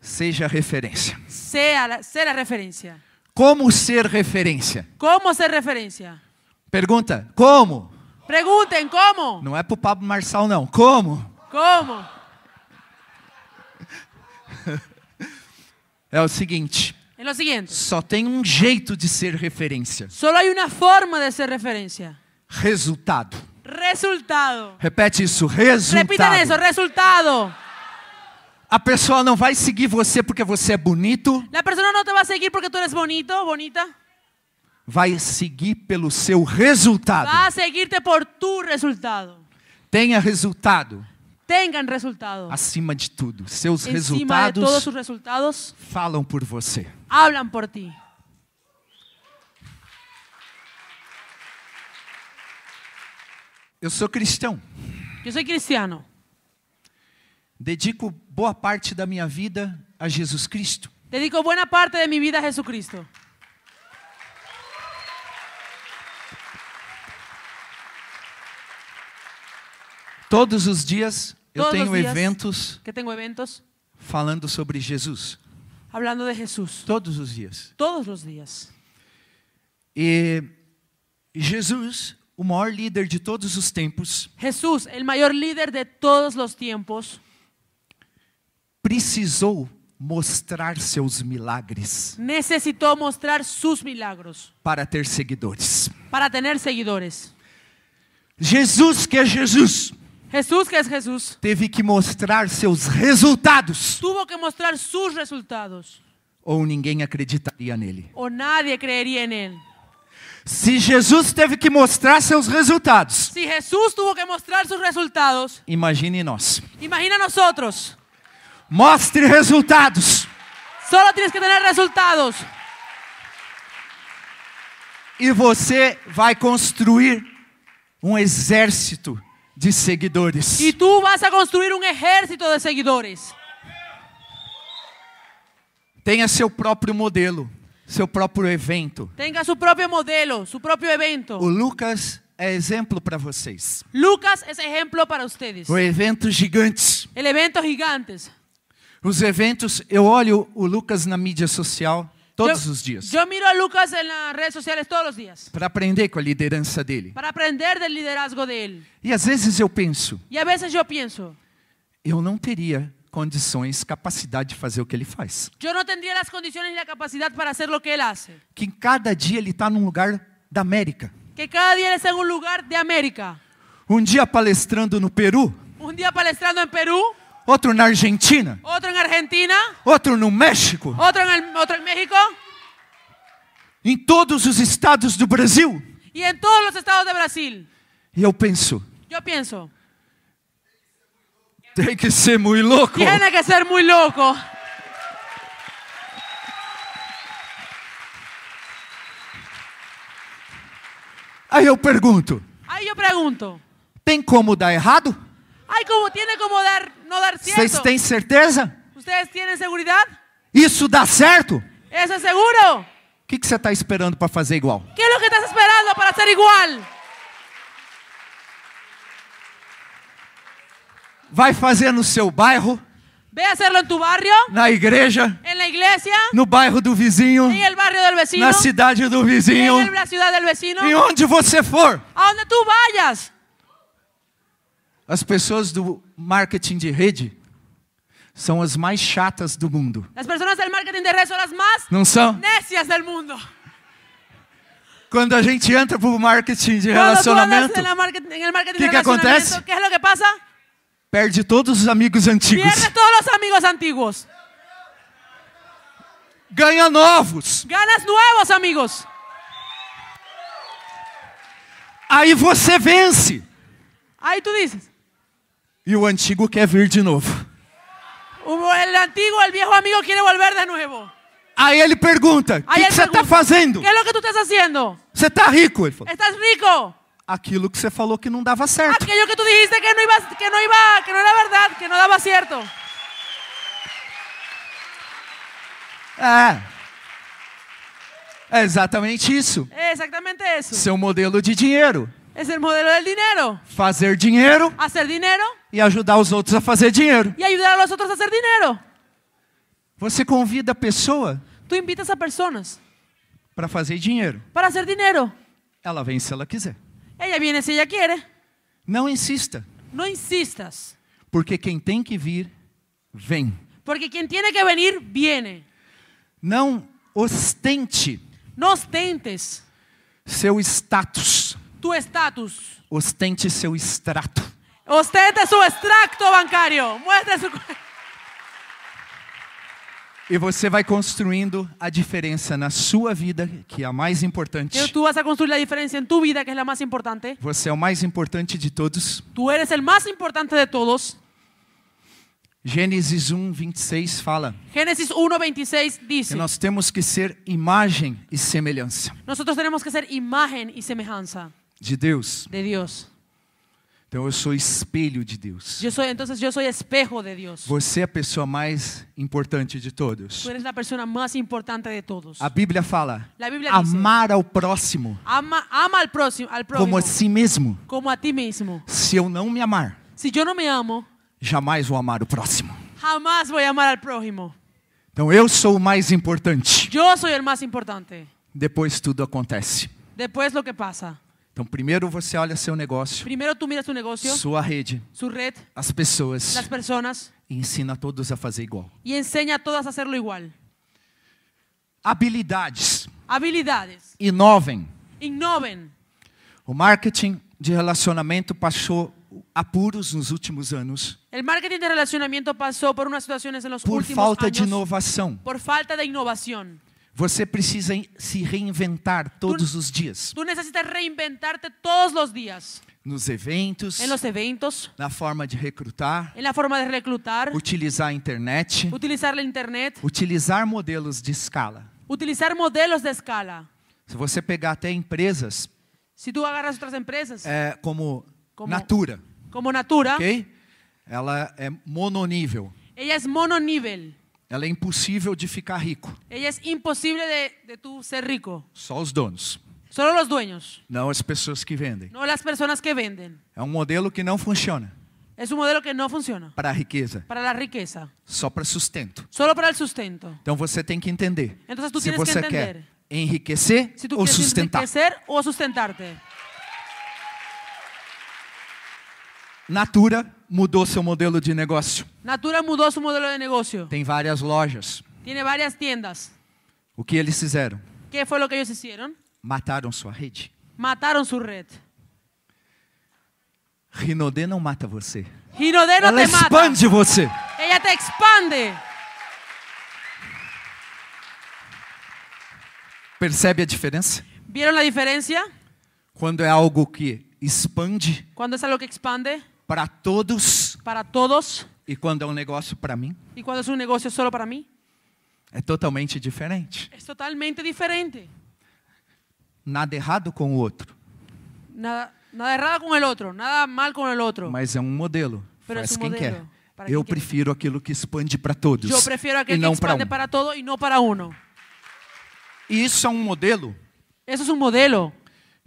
Seja referência. Seja, seja referência. Como ser referência? Como ser referência? Pergunta, como? Perguntem, como? Não é pro Pablo Marçal, não. Como? Como? é o seguinte. É o seguinte. Só tem um jeito de ser referência. Só há uma forma de ser referência. Resultado. Resultado. Repete isso, resultado. Repitam isso, resultado. A pessoa não vai seguir você porque você é bonito. A pessoa não te vai seguir porque tu eres bonito, bonita. Vai seguir pelo seu resultado. Vai seguir-te por tu resultado. Tenha resultado. Tengan resultado. Acima de tudo, seus Encima resultados. De todos os resultados. Falam por você. Hablam por ti. Eu sou cristão. Eu sou cristiano. Dedico boa parte da minha vida a Jesus Cristo. Dedico boa parte de minha vida a Jesus Cristo Todos os dias eu Todos tenho eventos que tenho eventos falando sobre Jesus. Hablando de Jesus. Todos os dias. Todos os dias. E Jesus, o maior líder de todos os tempos. Jesus, o maior líder de todos os tempos precisou mostrar seus milagres. Necessitou mostrar seus milagros. Para ter seguidores. Para ter seguidores. Jesus que é Jesus. Jesus que é Jesus. Teve que mostrar seus resultados. Tuvo que mostrar seus resultados. Ou ninguém acreditaria nele. Ou nadie creeria nele. Se Jesus teve que mostrar seus resultados. Se Jesus teve que mostrar seus resultados. Imagine nós. Imagina nós outros. Mostre resultados. Só tens que ter resultados. E você vai construir um exército de seguidores. E tu vas a construir um exército de seguidores. Tenha seu próprio modelo, seu próprio evento. Tenha seu próprio modelo, seu próprio evento. O Lucas é exemplo para vocês. Lucas é exemplo para vocês. O evento gigantes. El evento gigantes. Os eventos, eu olho o Lucas na mídia social todos os dias. Eu miro a Lucas nas redes sociais todos os dias. Para aprender com a liderança dele. Para aprender do liderazgo dele. E às vezes eu penso. E às vezes eu penso. Eu não teria condições, capacidade de fazer o que ele faz. Eu não teria as condições e a capacidade para fazer o que ele faz. Que cada dia ele está num lugar da América. Que cada dia ele está em um lugar de América. Um dia palestrando no Peru. Um dia palestrando em Peru. Outro na Argentina. Outro na Argentina. Outro no México. Outro, outro em México. Em todos os estados do Brasil. E em todos os estados do Brasil. E eu penso. Eu penso. Tem que ser muito louco. Tem que ser muito louco. Aí eu pergunto. Aí eu pergunto. Tem como dar errado? Aí como tem como dar vocês têm certeza? Vocês têm segurança? Isso dá certo? Isso é seguro? O que, que você está esperando para fazer igual? O que é o que estás esperando para ser igual? Vai fazer no seu bairro? Ve fazer no en bairro? Na igreja. na igreja? No bairro do vizinho. En el barrio del vecino. Na cidade do vizinho. En la ciudad del vecino. E onde você for. Aonde tu vayas. As pessoas do marketing de rede são as mais chatas do mundo. As pessoas do marketing de rede são as mais Não são? necias do mundo. Quando a gente entra para o marketing de relacionamento, o que, que acontece? Que é o que passa? Perde todos os amigos antigos. Perde todos os amigos antigos. Ganha novos. Ganha novos amigos. Aí você vence. Aí tu dizes e o antigo quer vir de novo. O antigo, o viejo amigo quiere volver de novo. Aí ele pergunta: O que, que você está fazendo? Que é o que tu estás fazendo? Você está rico? Ele falou: Estás rico? Aquilo que você falou que não dava certo. Aquilo que tu dijiste que não iba, que não iba, que não era verdade, que não dava certo. É. É exatamente isso. É exatamente isso. Seu modelo de dinheiro. É ser modelo del dinheiro? Fazer dinheiro ser dinheiro? e ajudar os outros a fazer dinheiro. E ajudar os outros a fazer dinheiro? Você convida a pessoa Tu invitas a pessoas? para fazer dinheiro. para fazer dinheiro? Ela vem se ela quiser. Ela vem se ela quiser. Não insista, Não insistas, porque quem tem que vir, vem. porque quem tem que vir, viene. Não ostente Não ostentes seu status tu status. Ostente seu extrato. Ostente seu extracto bancário. Mostre seu. E você vai construindo a diferença na sua vida, que é a mais importante. E tu vas a construir a diferença em tua vida, que é a mais importante. Você é o mais importante de todos. Tu eres o mais importante de todos. Gênesis 1, 26 fala. Gênesis 1, 26 diz. Que nós temos que ser imagem e semelhança. Nós temos que ser imagem e semelhança. De Deus. De Deus. Então eu sou espelho de Deus. Eu sou, então, eu sou espelho de Deus. Você é a pessoa mais importante de todos. Você é a pessoa mais importante de todos. A Bíblia fala: A Bíblia amar dice, ao próximo. Ama, ama ao próximo, ao próximo. Como a si mesmo. Como a ti mesmo. Se eu não me amar. Se eu não me amo. Jamais vou amar o próximo. Jamais vou amar ao próximo. Então eu sou o mais importante. Eu sou o mais importante. Depois tudo acontece. Depois o que passa. Então, primeiro você olha seu negócio. Primeiro tu miras tu negócio. Sua rede. Sua rede. As pessoas. As pessoas. E ensina todos a fazer igual. E ensina todas a fazerlo igual. Habilidades. Habilidades. Inovem. Inovem. O marketing de relacionamento passou apuros nos últimos anos. O marketing de relacionamento passou por umas situações nos últimos anos. Por falta de inovação. Por falta de inovação. Você precisa se reinventar todos tu, os dias. Tu necessitas reinventarte todos os dias. Nos eventos. Em los eventos. Na forma de recrutar. Em la forma de recrutar. Utilizar a internet. Utilizar a internet. Utilizar modelos de escala. Utilizar modelos de escala. Se você pegar até empresas. Se tu agarras outras empresas. É, como, como Natura. Como Natura. Ok? Ela é mononível. Ela é mononível. Ela é impossível de ficar rico. Ela é impossível de, de tu ser rico. Só os donos. Só os donos. Não as pessoas que vendem. Não as pessoas que vendem. É um modelo que não funciona. É um modelo que não funciona. Para a riqueza. Para a riqueza. Só para sustento. Só para o sustento. Então você tem que entender. Então, se você que entender. quer enriquecer, si ou, sustentar. enriquecer ou sustentar-te. Natura mudou seu modelo de negócio. Natura mudou seu modelo de negócio. Tem várias lojas. Tem várias tiendas. O que eles fizeram? Que foi o que eles fizeram? Mataram sua rede. Mataram sua rede. Rinode não mata você. Rinode não Ela te expande mata. você. Ela te expande. Percebe a diferença? Viram a diferença? Quando é algo que expande. Quando é algo que expande para todos. Para todos. E quando é um negócio para mim? E quando é um negócio só para mim? É totalmente diferente. É totalmente diferente. Nada errado com o outro. Nada, nada errado com o outro, nada mal com o outro. Mas é um modelo. Pero Faz é um quem modelo. quer. eu prefiro aquilo que expande para todos. Eu prefiro aquele que expande para, um. todo e não para um. E isso é um modelo. Isso é um modelo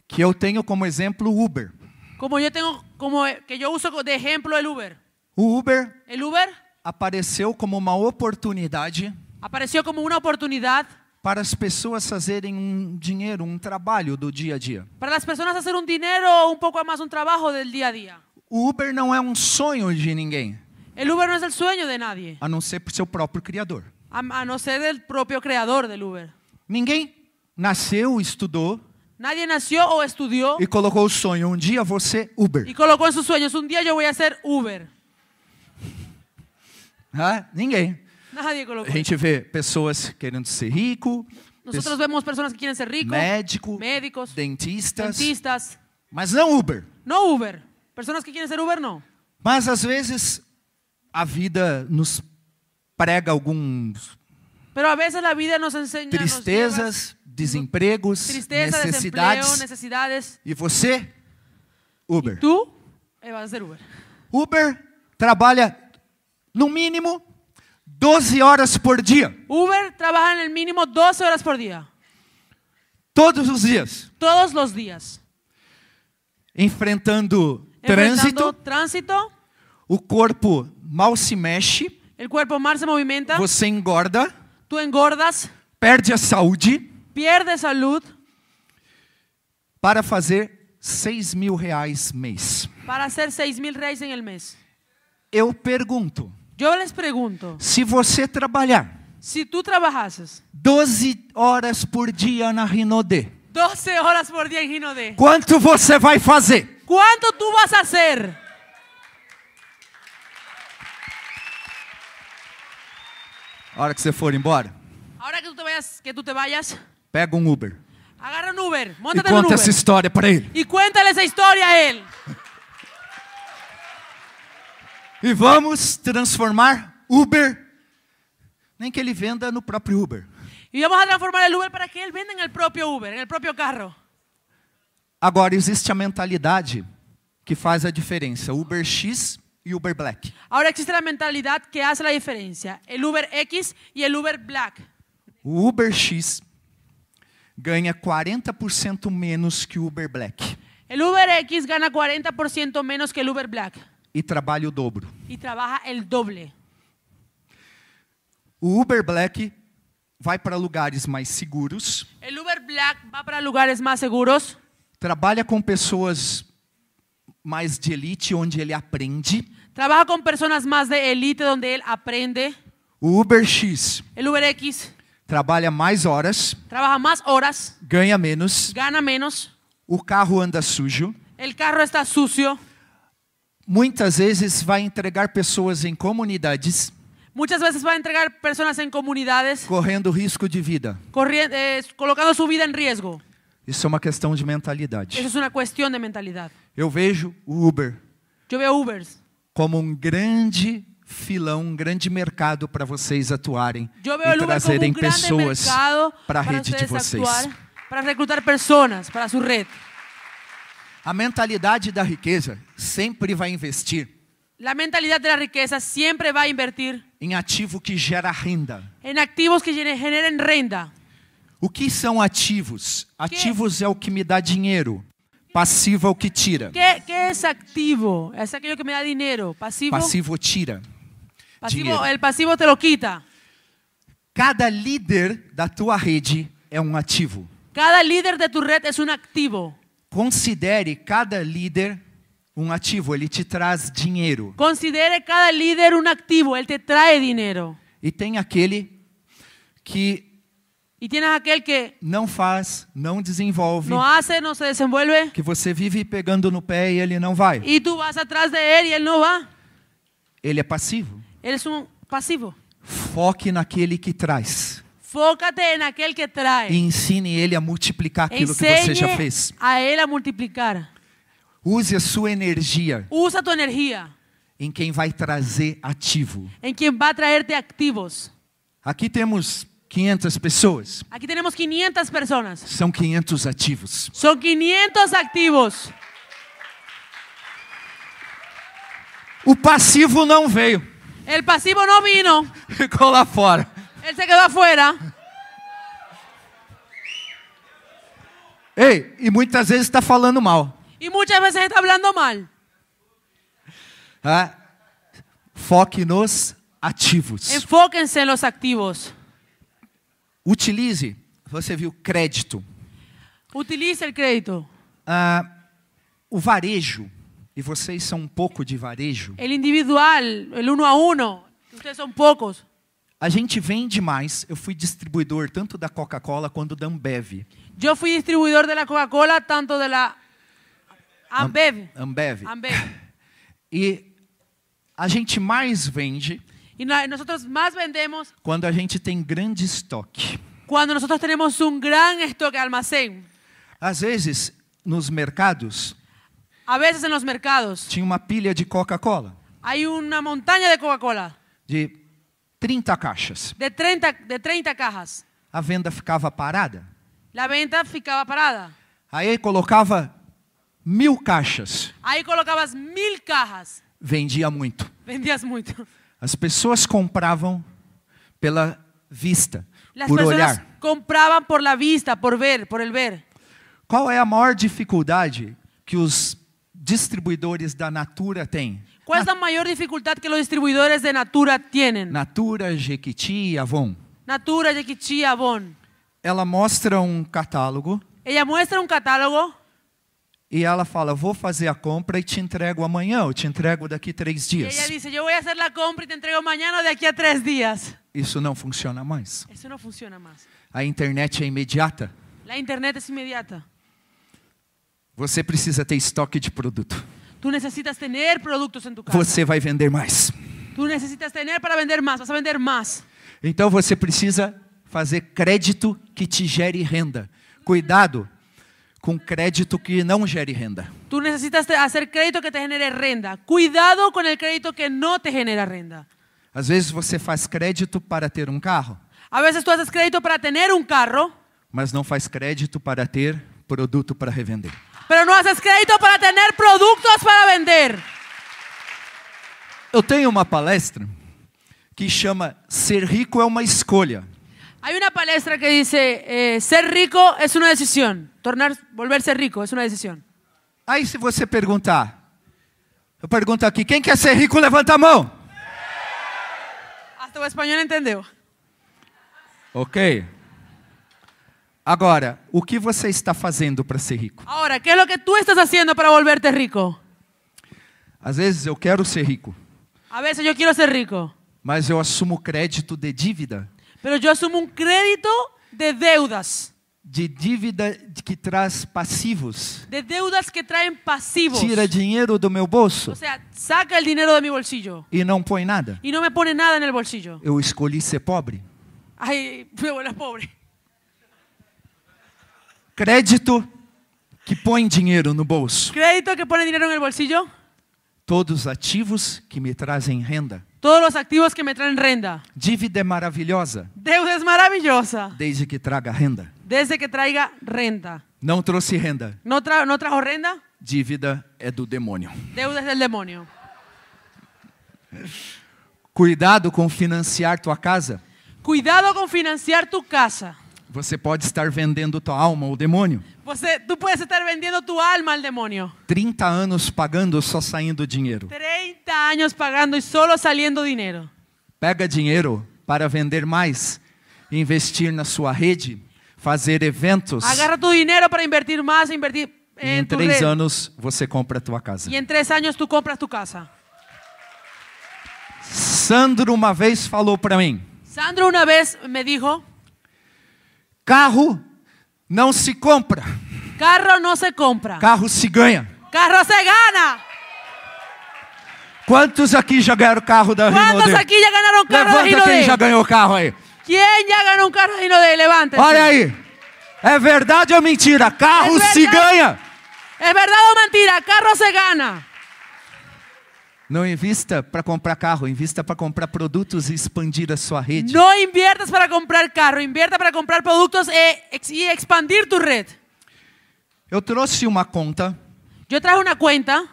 que eu tenho como exemplo Uber. Como eu tenho como eh, que eu uso de exemplo o Uber. O Uber, O Uber apareceu como uma oportunidade. Apareceu como uma oportunidade para as pessoas fazerem um dinheiro, um trabalho do dia a dia. Para as pessoas fazer um dinheiro, ou um pouco mais um trabalho do dia a dia. O Uber não é um sonho de ninguém. O Uber não é o sonho de nadie. A não ser por seu próprio criador. A, a não ser do próprio criador do Uber. Ninguém nasceu, estudou Nadie nació o estudió. E colocou o sonho, um dia você Uber. E colocou seus sonhos, um dia eu vou ser Uber. Ah, ninguém. Nadie A gente vê pessoas querendo ser rico. Nós vemos pessoas que querem ser rico. Médico. Médicos. Dentistas. Dentistas. Mas não Uber. Não Uber. Pessoas que querem ser Uber não. Mas às vezes a vida nos prega alguns Pero a veces la vida nos enseña tristezas, nos desempregos, Tristeza, necessidades. necessidades. E você? Uber. E tu? Eu vou fazer Uber. Uber trabalha no mínimo 12 horas por dia. Uber trabalha no mínimo 12 horas por dia. Todos os dias. Todos os dias. Enfrentando, Enfrentando trânsito. trânsito. O corpo mal se mexe. O corpo mal se movimenta. Você engorda. Tu engordas. Perde a saúde pierde saúde para fazer seis mil reais mês. Para hacer seis mil reais em el mês. Eu pergunto. Eu les pergunto. Se você trabalhar. Se tu trabalhasses. 12 horas por dia na Rinode. 12 horas por dia em Rinode. Quanto você vai fazer? Quanto tu vas fazer? A hora que você for embora. A hora que tu te vayas, que tu te vayas Pega um Uber. Agarra um Uber. Monta e conta essa história para ele. E conta essa história a ele. E vamos transformar Uber, nem que ele venda no próprio Uber. E vamos transformar o Uber para que ele venda no próprio Uber, no próprio carro. Agora existe a mentalidade que faz a diferença, Uber X e Uber Black. Agora existe a mentalidade que faz a diferença, o Uber X e o Uber Black. O Uber X ganha 40% menos que o Uber Black. El Uber X gana 40% menos que el Uber Black. E trabalha o dobro. E trabalha o doble. O Uber Black vai para lugares mais seguros. El Uber Black vai para lugares mais seguros. Trabalha com pessoas mais de elite, onde ele aprende. Trabalha com pessoas mais de elite, onde ele aprende. O Uber X. El Uber X trabalha mais horas, Trabalha mais horas, ganha menos, gana menos, o carro anda sujo, el carro está sujo. muitas vezes vai entregar pessoas em comunidades, muitas vezes vai entregar pessoas em comunidades, correndo risco de vida, correndo, eh, colocando sua vida em risco. Isso é uma questão de mentalidade. Isso é uma questão de mentalidade. Eu vejo o Uber. Eu vejo Ubers como um grande filão, um grande mercado para vocês atuarem e trazerem pessoas para a rede de vocês. para recrutar pessoas para a sua rede. A mentalidade da riqueza sempre vai investir. A mentalidade da riqueza sempre vai investir em ativo que gera renda. Em ativos que generem renda. O que são ativos? Ativos que? é o que me dá dinheiro. Passivo é o que tira. O que, que é ativo? É aquele que me dá dinheiro. Passivo? Passivo tira. Passivo, te lo quita. Cada líder da tua rede é um ativo. Cada líder de tua rede é um ativo. Considere cada líder um ativo, ele te traz dinheiro. Considere cada líder um ativo, ele te traz dinheiro. E tem aquele que e tem aquele que não faz, não desenvolve. Não hace, não se desenvolve. Que você vive pegando no pé e ele não vai. E tu vas atrás dele e ele não vai. Ele é passivo. Ele é um passivo? Foque naquele que traz. Foca Foca-te naquele que traz. E ensine ele a multiplicar aquilo que você já fez. A ele a multiplicar. Use a sua energia. Usa a tua energia. Em quem vai trazer ativo. Em quem vai trazer ativos. Aqui temos 500 pessoas. Aqui temos 500 pessoas. São 500 ativos. São 500 ativos. O passivo não veio. El pasivo no vino. Ficou lá fora. Ele se quedou afuera. Ei, e muitas vezes está falando mal. E muitas vezes está falando mal. Ah, foque nos ativos. Enfocem-se nos ativos. Utilize, você viu, crédito. Utilize o crédito. Ah, o varejo e vocês são um pouco de varejo. El individual, el uno a uno. Vocês são poucos. A gente vende mais. Eu fui distribuidor tanto da Coca-Cola quanto da Ambev. Eu fui distribuidor da Coca-Cola tanto da Ambev. Ambev. Ambev. E a gente mais vende. E nós mais vendemos. Quando a gente tem grande estoque. Quando nós temos um grande estoque almacém. Às vezes nos mercados a vezes nos mercados. Tinha uma pilha de Coca-Cola. Há uma montanha de Coca-Cola. De 30 caixas. De 30 de 30 caixas. A venda ficava parada. A venda ficava parada. Aí colocava mil caixas. Aí colocava as mil caixas. Vendia muito. Vendias muito. As pessoas compravam pela vista, Las por olhar. Compravam por la vista, por ver, por el ver. Qual é a maior dificuldade que os distribuidores da Natura têm? Qual é a maior dificuldade que os distribuidores de Natura têm? Natura, Jequiti e Avon. Natura, Jequiti e Avon. Ela mostra um catálogo. Ela mostra um catálogo. E ela fala, vou fazer a compra e te entrego amanhã, eu te entrego daqui três dias. E ela diz, eu vou fazer a compra e te entrego amanhã ou daqui a três dias. Isso não funciona mais. Isso não funciona mais. A internet é imediata. A internet é imediata. Você precisa ter estoque de produto. Tu necessitas ter produtos em tu casa. Você vai vender mais. Tu necessitas ter para vender mais, vas a vender mais. Então você precisa fazer crédito que te gere renda. Cuidado com crédito que não gere renda. Tu necessitas fazer crédito que te genere renda. Cuidado com o crédito que não te genera renda. Às vezes você faz crédito para ter um carro. Às vezes tu fazes crédito para ter um carro. Mas não faz crédito para ter produto para revender pero no haces crédito para tener productos para vender. Eu tenho uma palestra que chama Ser rico é uma escolha. Há uma palestra que diz eh, ser rico é uma decisão, tornar, volver ser rico é uma decisão. Aí se você perguntar, eu pergunto aqui, quem quer ser rico levanta a mão. Até o espanhol entendeu. Ok. Agora, o que você está fazendo para ser rico? Ahora, ¿qué es lo que tu estás fazendo para volverte rico? Às vezes eu quero ser rico, Às vezes eu quero ser rico, mas eu assumo crédito de dívida, pero yo asumo un crédito de deudas, de dívida que traz passivos. de deudas que traem passivos. Tira dinheiro do meu bolso O sea, saca el dinero de mi bolsillo e não põe nada. y no me pone nada en el bolsillo. Eu escolhi ser pobre. Ay, fui vuelvo pobre. Crédito que põe dinheiro no bolso. Crédito que põe dinheiro no bolsillo. Todos os ativos que me trazem renda. Todos os ativos que me trazem renda. Dívida é maravilhosa. Deus é maravilhosa. Desde que traga renda. Desde que traga renda. Não trouxe renda. Não, tra não trajo renda? Dívida é do demônio. Deus é do demônio. Cuidado com financiar tua casa. Cuidado com financiar tua casa. Você pode estar vendendo tua alma ao demônio. Você, tu podes estar vendendo tua alma ao demônio. 30 anos pagando só saindo dinheiro. 30 anos pagando e só saindo dinheiro. Pega dinheiro para vender mais, investir na sua rede, fazer eventos. Agarra tu dinheiro para invertir mais, investir e em, três anos você compra a tua casa. E em três anos tu compras tua casa. Sandro uma vez falou para mim. Sandro uma vez me disse Carro não se compra. Carro não se compra. Carro se ganha. Carro se gana. Quantos aqui já ganharam carro da Quantos aqui já ganharam carro Levanta da Rinode? quem já ganhou carro aí. Quem já ganhou um carro da Rinode? Levanta. Olha aí. É verdade ou mentira? Carro é se ganha. É verdade ou mentira? Carro se gana? Não invista para comprar carro, invista para comprar produtos e expandir a sua rede. Não inviertas para comprar carro, invierta para comprar produtos e, e expandir tua rede. Eu trouxe uma conta. Eu trago uma conta.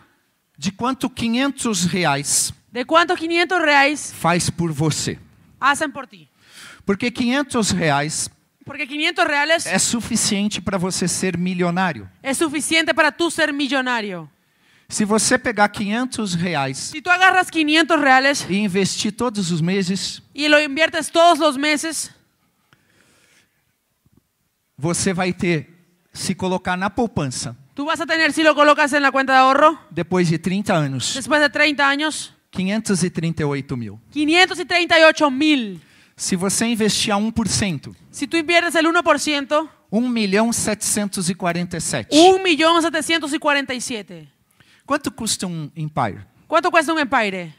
De quanto 500 reais? De quanto 500 reais? Faz por você. Hacen por ti. Porque 500 reais. Porque 500 reais é suficiente para você ser milionário. É suficiente para tu ser milionário. Se você pegar 500 reais, se tu agarras 500 reais e investir todos os meses, e lo inviertes todos os meses, você vai ter se colocar na poupança. tu vas a tener si lo colocas en la cuenta de ahorro, depois de 30 anos, depois de 30 años, 538 mil. 538 mil. Se você investir a 1%, se tu inviertes el 1%, 1 milhão 747. 1 milhão 747. Quanto custa um Empire? Quanto custa um Empire?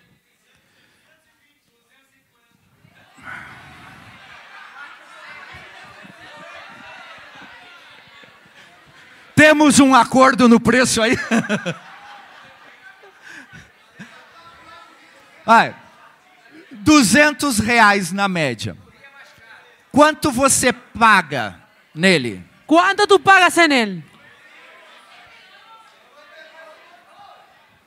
Temos um acordo no preço aí. Vai. 200 reais na média. Quanto você paga nele? Quanto tu pagas nele?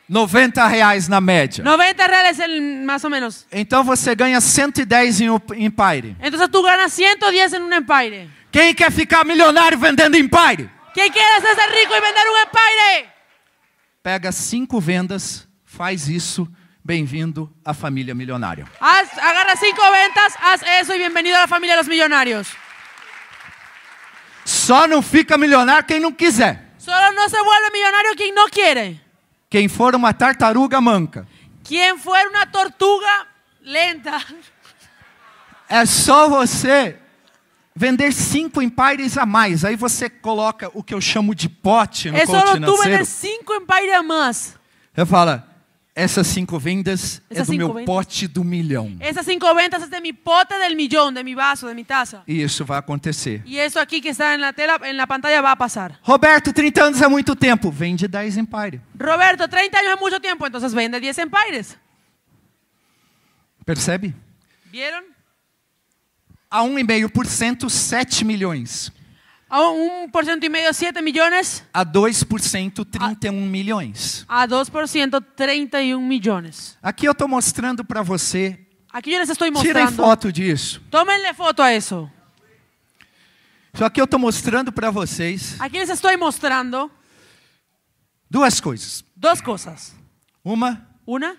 90 reais na média. 90 reais é mais ou menos. Então você ganha 110 em um Empire. Então você ganha 110 em um Empire. Quem quer ficar milionário vendendo Empire? Quem quer ser rico e vender um Empire? Pega cinco vendas, faz isso. Bem-vindo à família milionária. agarra cinco vendas, faz isso e bem-vindo à família dos milionários. Só não fica milionário quem não quiser. Só não se vuelve milionário quem não quer. Quem for uma tartaruga manca. Quem for uma tortuga lenta. É só você vender cinco empaires a mais. Aí você coloca o que eu chamo de pote no é coaching financeiro. É só tu vender cinco empaires a mais. Você fala, essas cinco vendas é Essas é do meu vendas. pote do milhão. Essas cinco vendas é de mi pote del milhão, de mi vaso, de mi taza. E isso vai acontecer. E isso aqui que está na tela, na pantalla vai passar. Roberto, 30 anos é muito tempo. Vende 10 Empire. Roberto, 30 anos é muito tempo, então vende 10 Empires. Percebe? Vieram? A 1,5%, 7 milhões. A 1% e meio, 7 milhões. A 2%, 31 a, milhões. A 2%, 31 milhões. Aqui eu estou mostrando para você. Aqui eu estou mostrando. Tirem foto disso. Tomem foto a isso. Só que eu estou mostrando para vocês. Aqui eu estou mostrando. Duas coisas. Duas coisas. Uma. Uma.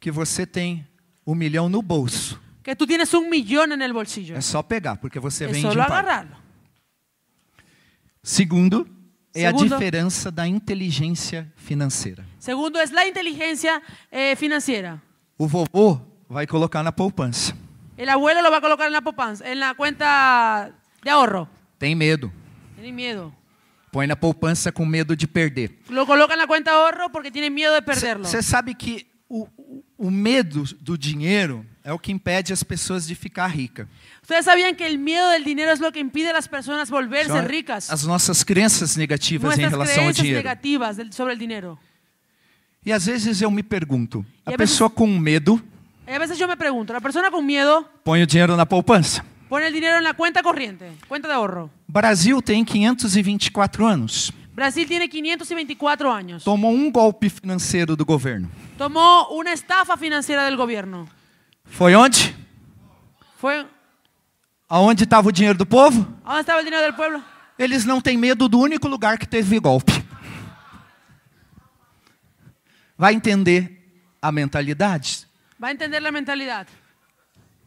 Que você tem um milhão no bolso. Que tu tienes um milhão no bolsillo. É só pegar, porque você é vem de Segundo, é a diferença da inteligência financeira. Segundo, é a inteligência eh, financeira. O vovô vai colocar na poupança. O abuelo lo colocar na poupança, na conta de ahorro. Tem medo. Tem medo. Põe na poupança com medo de perder. Lo coloca na conta de ahorro porque tem medo de perderlo. Você sabe que o, o medo do dinheiro é o que impede as pessoas de ficar rica. Vocês sabiam que o medo do dinheiro é o que impede as pessoas volverse então, ricas? As nossas crenças negativas nossas em relação ao dinheiro. negativas sobre o dinheiro. E às vezes eu me pergunto, a, a pessoa vezes, com medo? Às vezes eu me pergunto, a pessoa com medo? Põe o dinheiro na poupança. Põe o dinheiro na conta corrente, conta de ahorro. Brasil tem 524 anos. Brasil tem 524 anos. Tomou um golpe financeiro do governo. Tomou uma estafa financeira do governo. Foi onde? Foi aonde estava o dinheiro do povo? Aonde estava o dinheiro do povo? Eles não têm medo do único lugar que teve golpe. Vai entender a mentalidade? Vai entender a mentalidade.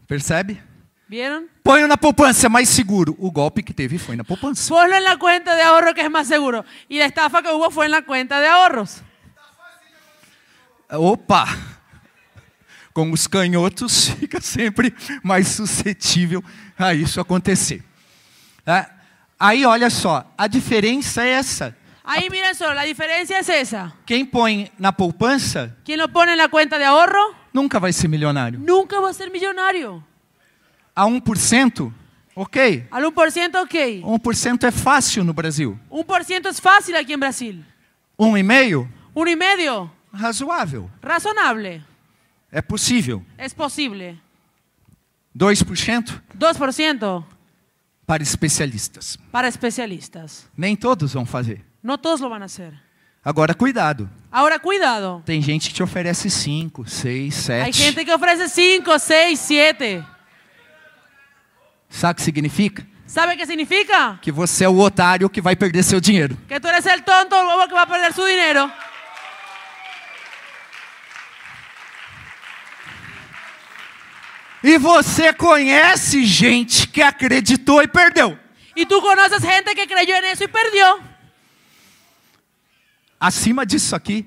Percebe? Vieram? Põe na poupança, é mais seguro. O golpe que teve foi na poupança. Ponlo na conta de ahorro que é mais seguro. E a estafa que houve foi na conta de ahorros. Opa! com os canhotos, fica sempre mais suscetível a isso acontecer. É? Aí olha só, a diferença é essa. Aí miren só, a diferença é essa. Quem põe na poupança? Quem o põe na conta de ahorro? Nunca vai ser milionário. Nunca vai ser milionário. A 1%? Ok. A 1% ok. 1% é fácil no Brasil. 1% é fácil aqui em Brasil. 1,5%? 1,5%? Razoável. Razonável. É possível. É possível. 2%? 2%. Para especialistas. Para especialistas. Nem todos vão fazer. Não todos lo vão fazer. Agora cuidado. Agora cuidado. Tem gente que te oferece 5, 6, 7. Tem gente que oferece 5, 6, 7. Sabe o que significa? Sabe o que significa? Que você é o otário que vai perder seu dinheiro. Que tu eres o tonto o que vai perder seu dinheiro. E você conhece gente que acreditou e perdeu. E tu conoces gente que creyó nisso e perdeu. Acima disso aqui.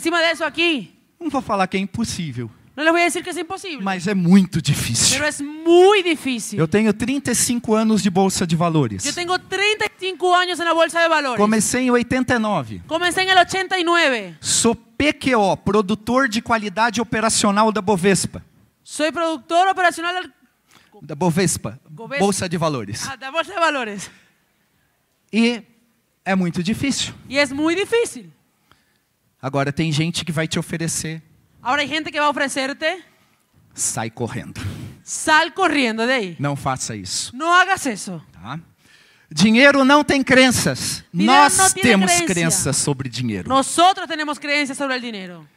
cima disso aqui. Não vou falar que é impossível. Não les voy que é impossível. Mas é muito difícil. Mas é muito difícil. Eu tenho 35 anos de bolsa de valores. Eu tenho 35 anos na bolsa de valores. Comecei em 89. Comecei em 89. Sou PQO, produtor de qualidade operacional da Bovespa. Sou produtor operacional da Bovespa, Bolsa de Valores. Ah, da Bolsa de Valores. E é muito difícil. E é muito difícil. Agora tem gente que vai te oferecer. Agora tem gente que vai oferecer-te. Sai correndo. Sai correndo daí. Não faça isso. Não hagas isso. Tá? Dinheiro não tem crenças. Dinheiro Nós temos crenças sobre dinheiro. Nós temos crenças sobre o dinheiro.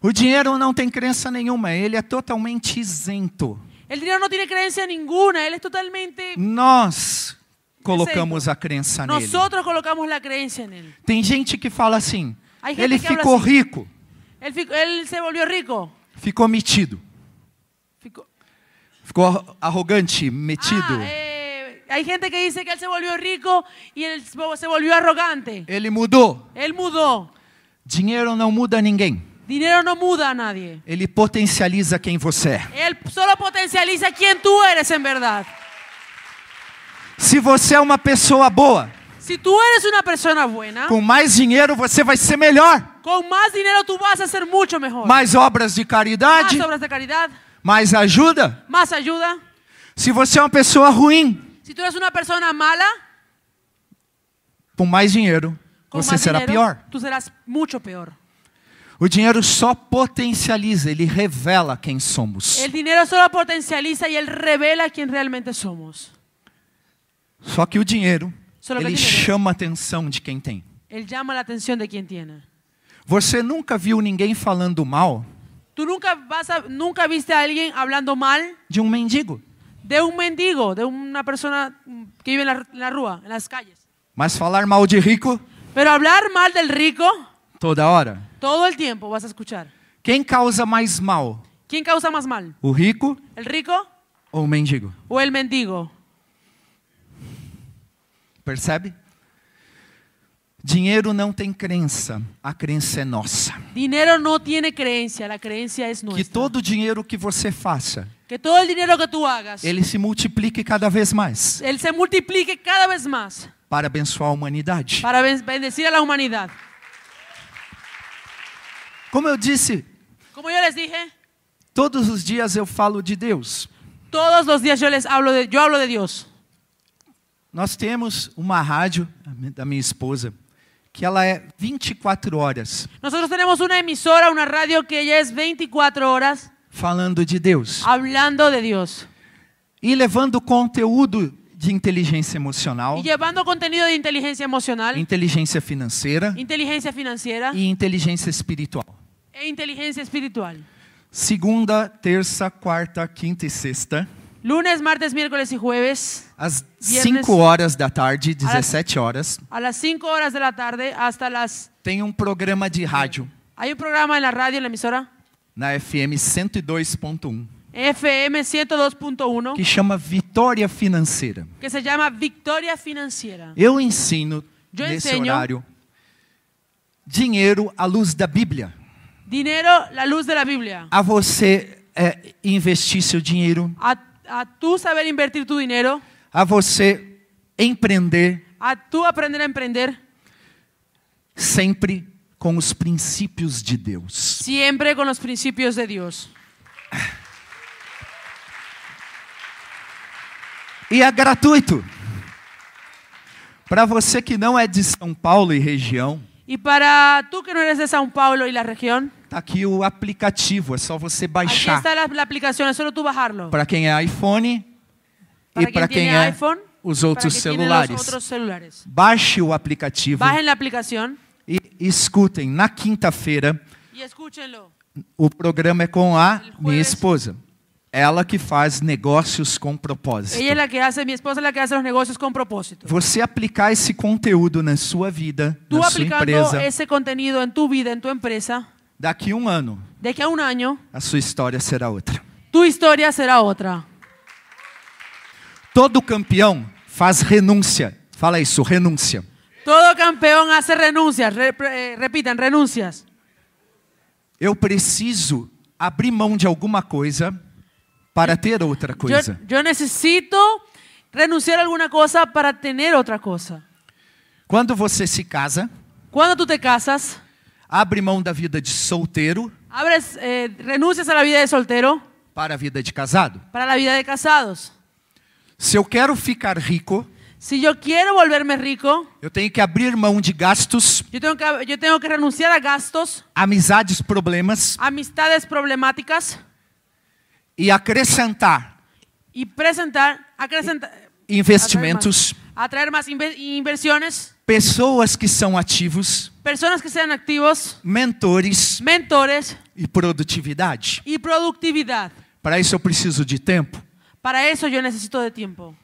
O dinheiro não tem crença nenhuma, ele é totalmente isento. O dinheiro não tem crença nenhuma, ele é totalmente Nós colocamos a crença nele. Nós colocamos a crença nele. Tem gente que fala assim: ele ficou así. rico, Ele fi- él se volvió rico. ficou metido. Ficou- Ficou arrogante, metido. Ah, eh, hay gente que diz que ele se volvió rico e él se volvió arrogante. Ele mudou. Ele mudou. Dinheiro não muda ninguém. Dinheiro não muda a nadie. Ele potencializa quem você é. Ele só potencializa quem tu eres em verdade. Se você é uma pessoa boa, se tu eres uma pessoa boa, com mais dinheiro você vai ser melhor. Com mais dinheiro tu vas a ser muito melhor. Mais obras de caridade. Mais obras de caridade. Mais ajuda. Mais ajuda. Se você é uma pessoa ruim, se tu eres uma pessoa mala, com mais dinheiro com você mais será dinheiro, pior. Tu serás muito pior. O dinheiro só potencializa, ele revela quem somos. O dinheiro só potencializa e ele revela quem realmente somos. Só que o dinheiro, Solo ele chama a atenção de quem tem. Ele chama a atenção de quem tem. Você nunca viu ninguém falando mal Tu nunca vas a- nunca viste alguém falando mal de um mendigo, de um mendigo, de uma pessoa que vive na la, en la calles. mas falar mal de rico Pero hablar mal del rico toda hora Todo el tiempo vas a escuchar. Quem causa mais mal? Quem causa mais mal? O rico? El rico? Ou o mendigo? Ou el mendigo? Percebe? Dinheiro não tem crença, a crença é nossa. Dinheiro não tem crença, a crença é nossa. Que todo dinheiro que você faça, que todo dinheiro que tu hagas, ele se multiplique cada vez mais. Ele se multiplique cada vez mais. Para abençoar a humanidade. Para bendecir a humanidade. Como eu disse, como eu les dije, todos os dias eu falo de Deus. Todos os dias eu les hablo de, eu hablo de Deus. Nós temos uma rádio da minha esposa que ela é 24 horas. Nós temos uma emissora, uma rádio que ela é 24 horas falando de Deus. Hablando de Deus. E levando conteúdo de inteligência emocional. e levando conteúdo de inteligência emocional. Inteligência financeira. Inteligência financeira. E inteligência espiritual. E inteligência espiritual. Segunda, terça, quarta, quinta e sexta. Lunes, martes, miércoles y jueves. Às 5 horas da tarde, 17 horas. A las 5 horas de la tarde hasta las Tem um programa de rádio. Hay un programa en la radio en la emisora. Na FM 102.1. FM 102.1 que chama Vitória Financeira. Que se chama Vitória Financeira. Eu ensino nesse horário dinheiro à luz da Bíblia. Dinheiro à luz da Bíblia. A você é, investir seu dinheiro. A, a tu saber investir tu dinheiro. A você empreender. A tu aprender a empreender. Sempre com os princípios de Deus. Sempre com os princípios de Deus. e é gratuito. Para você que não é de São Paulo e região. E para tu que não eres de São Paulo e la região. Está aqui o aplicativo, é só você baixar. Aqui está a aplicação, é só tu baixá-lo. Para quem é iPhone e para quem, é iPhone, os outros celulares. Outros celulares. Baixe o aplicativo. Baixem a aplicação. E escutem na quinta-feira. E escutem-lo. O programa é com a minha esposa. Ela que faz negócios com propósito. Ela é que faz, minha esposa é que faz os negócios com propósito. Você aplicar esse conteúdo na sua vida, tu na sua empresa. esse conteúdo em tua vida, em tua empresa. Daqui um ano. Daqui a um ano. A sua história será outra. Tu história será outra. Todo campeão faz renúncia. Fala isso, renúncia. Todo campeão faz renúncias. repitam, eh, renúncias. Eu preciso abrir mão de alguma coisa para ter outra coisa. Eu, eu necessito renunciar a alguma coisa para ter outra coisa. Quando você se casa, quando tu te casas, abre mão da vida de solteiro. Abres, eh, renuncias à vida de solteiro para a vida de casado. Para a vida de casados. Se eu quero ficar rico, se eu quero volver-me rico, eu tenho que abrir mão de gastos. Eu tenho que, eu tenho que renunciar a gastos. Amizades, problemas. Amistades problemáticas e acrescentar e apresentar acrescentar investimentos atrair mais, atrair mais inversões pessoas que são ativos pessoas que sejam ativos mentores mentores e produtividade e produtividade para isso eu preciso de tempo para isso eu necessito de tempo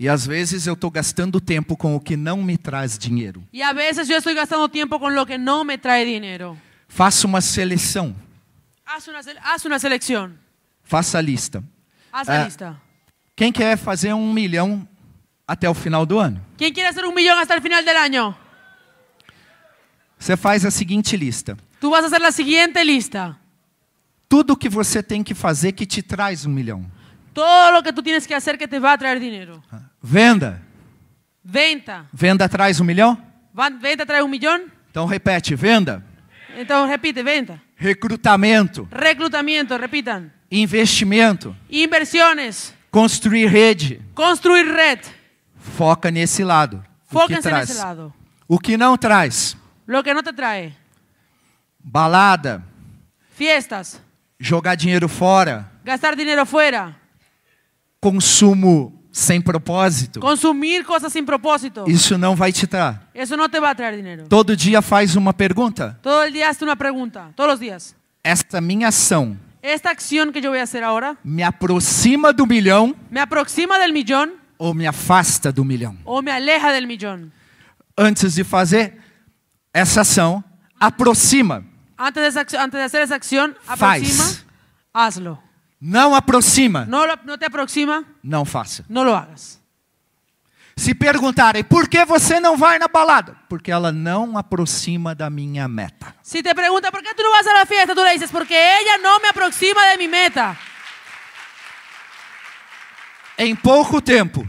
e às vezes eu estou gastando tempo com o que não me traz dinheiro. E às vezes eu estou gastando tempo com o que não me traz dinheiro. faço uma seleção. faço uma faço uma, seleção. Faça a lista. Faça a é, lista. Quem quer fazer um milhão até o final do ano? Quem quer fazer um milhão até o final do ano? Você faz a seguinte lista. Tu vas fazer a seguinte lista. Tudo que você tem que fazer que te traz um milhão. Todo o que tu tienes que fazer que te vai trazer dinheiro. Ah, venda. Venda. Venda traz um milhão? Venda traz um milhão? Então repete, venda. Então repite, venda. Recrutamento. Recrutamento, repitam. Investimento. Inversiones. Construir rede. Construir rede. Foca nesse lado. foca nesse lado. O que não traz? Lo que não te trae. Balada. Fiestas. Jogar dinheiro fora. Gastar dinheiro fora. Consumo sem propósito. Consumir coisas sem propósito. Isso não vai te dar. Isso não te vai trazer dinheiro. Todo dia faz uma pergunta. Todo dia faz uma pergunta. Todos os dias. Esta minha ação esta ação que eu vou fazer agora me aproxima do milhão me aproxima del millón ou me afasta do milhão. ou me aleja del millón. Antes de fazer essa ação, aproxima. Antes de, antes de hacer esa acción, aproxima, Faz. hazlo. Não aproxima. não não te aproxima, Não faça. não lo hagas se perguntarem por que você não vai na balada, porque ela não aproxima da minha meta. Se te perguntam por que tu não vas na festa, tu dizes porque ela não me aproxima da minha meta. Em pouco tempo.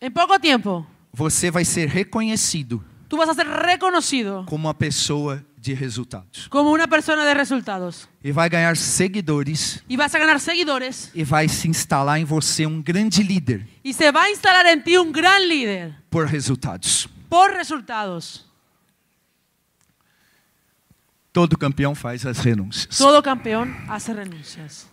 Em pouco tempo. Você vai ser reconhecido. Tu vas a ser reconhecido como uma pessoa de resultados. Como uma pessoa de resultados. E vai ganhar seguidores. E vai ganhar seguidores. E vai se instalar em você um grande líder. E se vai instalar em ti um grande líder. Por resultados. Por resultados. Todo campeão faz as renúncias. Todo campeão faz renúncias.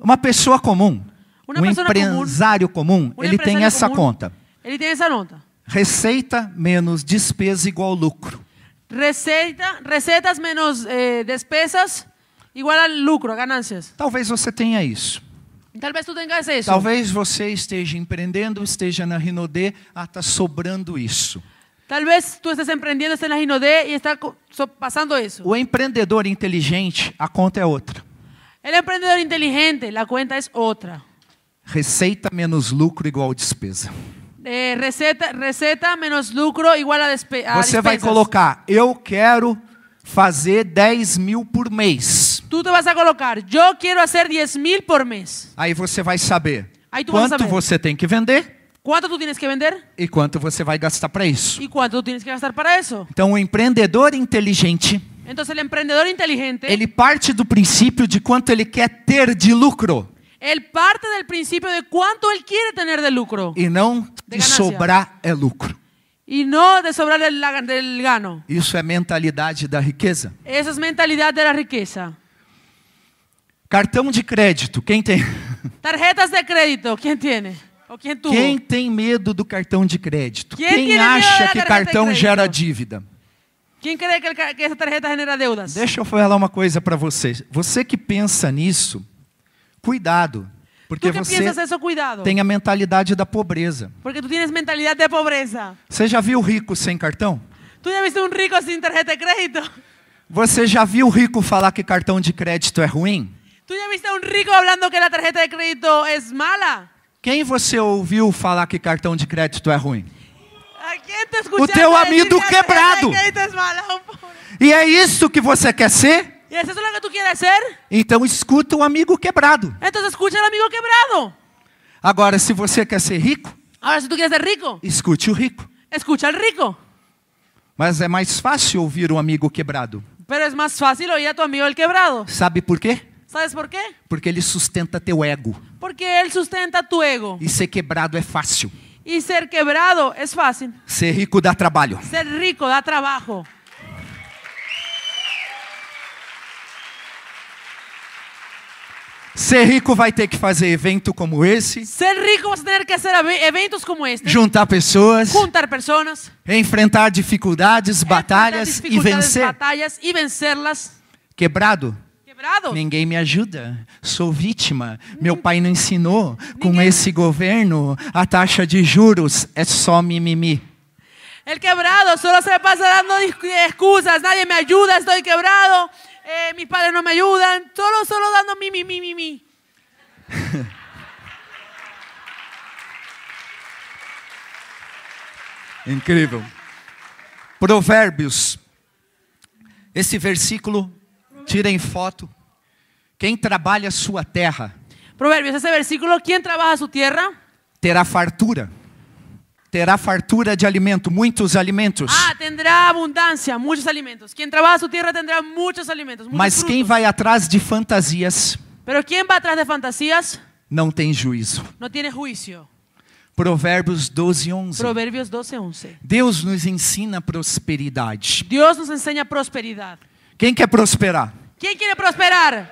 Uma pessoa comum, uma um empresário comum, comum ele empresário tem essa comum, conta. Ele tem essa conta. Receita menos despesa igual lucro. Receita, receitas menos eh, despesas igual a lucro, a ganâncias. Talvez você tenha isso. Talvez tu tenhas isso. Talvez você esteja empreendendo, esteja na rinode ah, está sobrando isso. Talvez tu esteja empreendendo, esteja na rinode e está passando isso. O empreendedor inteligente, a conta é outra. O empreendedor inteligente, a conta é outra. Receita menos lucro igual despesa é, eh, receita, receita menos lucro igual a, despe a Você vai colocar, eu quero fazer 10 mil por mês. Tu te vas a colocar, eu quero fazer 10 mil por mês. Aí você vai saber quanto saber. você tem que vender. Quanto tu tens que vender? E quanto você vai gastar para isso? E quanto tu tens que gastar para isso? Então o empreendedor inteligente então, o empreendedor inteligente ele parte do princípio de quanto ele quer ter de lucro. Ele parte do princípio de quanto ele quer ter de lucro. E não de, sobrar é lucro. E não de sobrar del, gano. Isso é mentalidade da riqueza. Essa é mentalidade da riqueza. Cartão de crédito, quem tem? Tarjetas de crédito, quem tem? quem, quem tem medo do cartão de crédito? Quem, quem acha que cartão gera dívida? Quem crê que, que essa tarjeta gera deudas? Deixa eu falar uma coisa para vocês. Você que pensa nisso, Cuidado. Porque você tem a mentalidade da pobreza. Porque tu tens mentalidade de pobreza. Você já viu rico sem cartão? Tu já viste um rico sem tarjeta de crédito? Você já viu rico falar que cartão de crédito é ruim? Tu já viste um rico falando que a tarjeta de crédito é mala? Quem você ouviu falar que cartão de crédito é ruim? o teu amigo quebrado. É mala, e é isso que você quer ser? ¿Y é eso lo que tu queres ser? Então escuta um amigo quebrado. Então escucha o amigo quebrado. Agora, se você quer ser rico, Agora se tu queres ser rico, escute o rico. escucha o rico. Mas é mais fácil ouvir um amigo quebrado. Pero es más fácil oír a tu amigo el quebrado. Sabe por quê? ¿Sabes por quê? Porque ele sustenta teu ego. Porque ele sustenta tu ego. E ser quebrado é fácil. E ser quebrado é fácil. Ser rico dá trabalho. Ser rico dá trabalho. Ser rico vai ter que fazer evento como esse. Ser rico vai ter que fazer eventos como este. Juntar pessoas. Juntar pessoas. Enfrentar dificuldades, batalhas dificuldades, e vencer. Batalhas e vencê-las. Quebrado. Quebrado. Ninguém me ajuda, sou vítima. Meu pai não ensinou. Ninguém. Com esse governo, a taxa de juros é só mimimi. El quebrado solo se pasa dando excusas. Nadie me ajuda, estou quebrado. eh, mis padres no me ayudan, solo, solo dando mi, mi, mi, mi, mi. Incrível. Provérbios. Esse versículo, tiren em foto. quien trabalha su tierra? Provérbios, ese versículo, quien trabaja su tierra? Terá fartura. terá fartura de alimento, muitos alimentos. Ah, terá abundância, muitos alimentos. Quem trabalha sua terra terá muitos alimentos. Muitos Mas frutos. quem vai atrás de fantasias? Pero quem vai atrás de fantasias? Não tem juízo. Não tem juízo. Provérbios 12, 11. Provérbios 12, 11. Deus nos ensina prosperidade. Deus nos ensina prosperidade. Quem quer prosperar? Quem quer prosperar?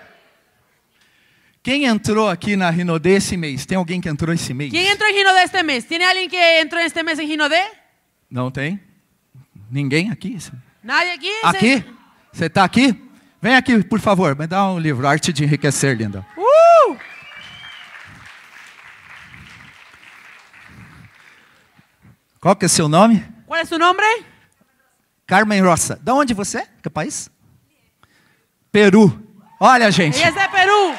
Quem entrou aqui na Rinodê esse mês? Tem alguém que entrou esse mês? Quem entrou em Rinodê este mês? Tem alguém que entrou este mês em Rinodê? Não tem? Ninguém aqui? Nadie aqui? Aqui? Você está aqui? Vem aqui, por favor, me dá um livro, Arte de Enriquecer, linda. Uh! Qual que é seu nome? Qual é seu nome? Carmen Rosa. Da onde você é? Que país? Peru. Olha, gente. Esse é Peru.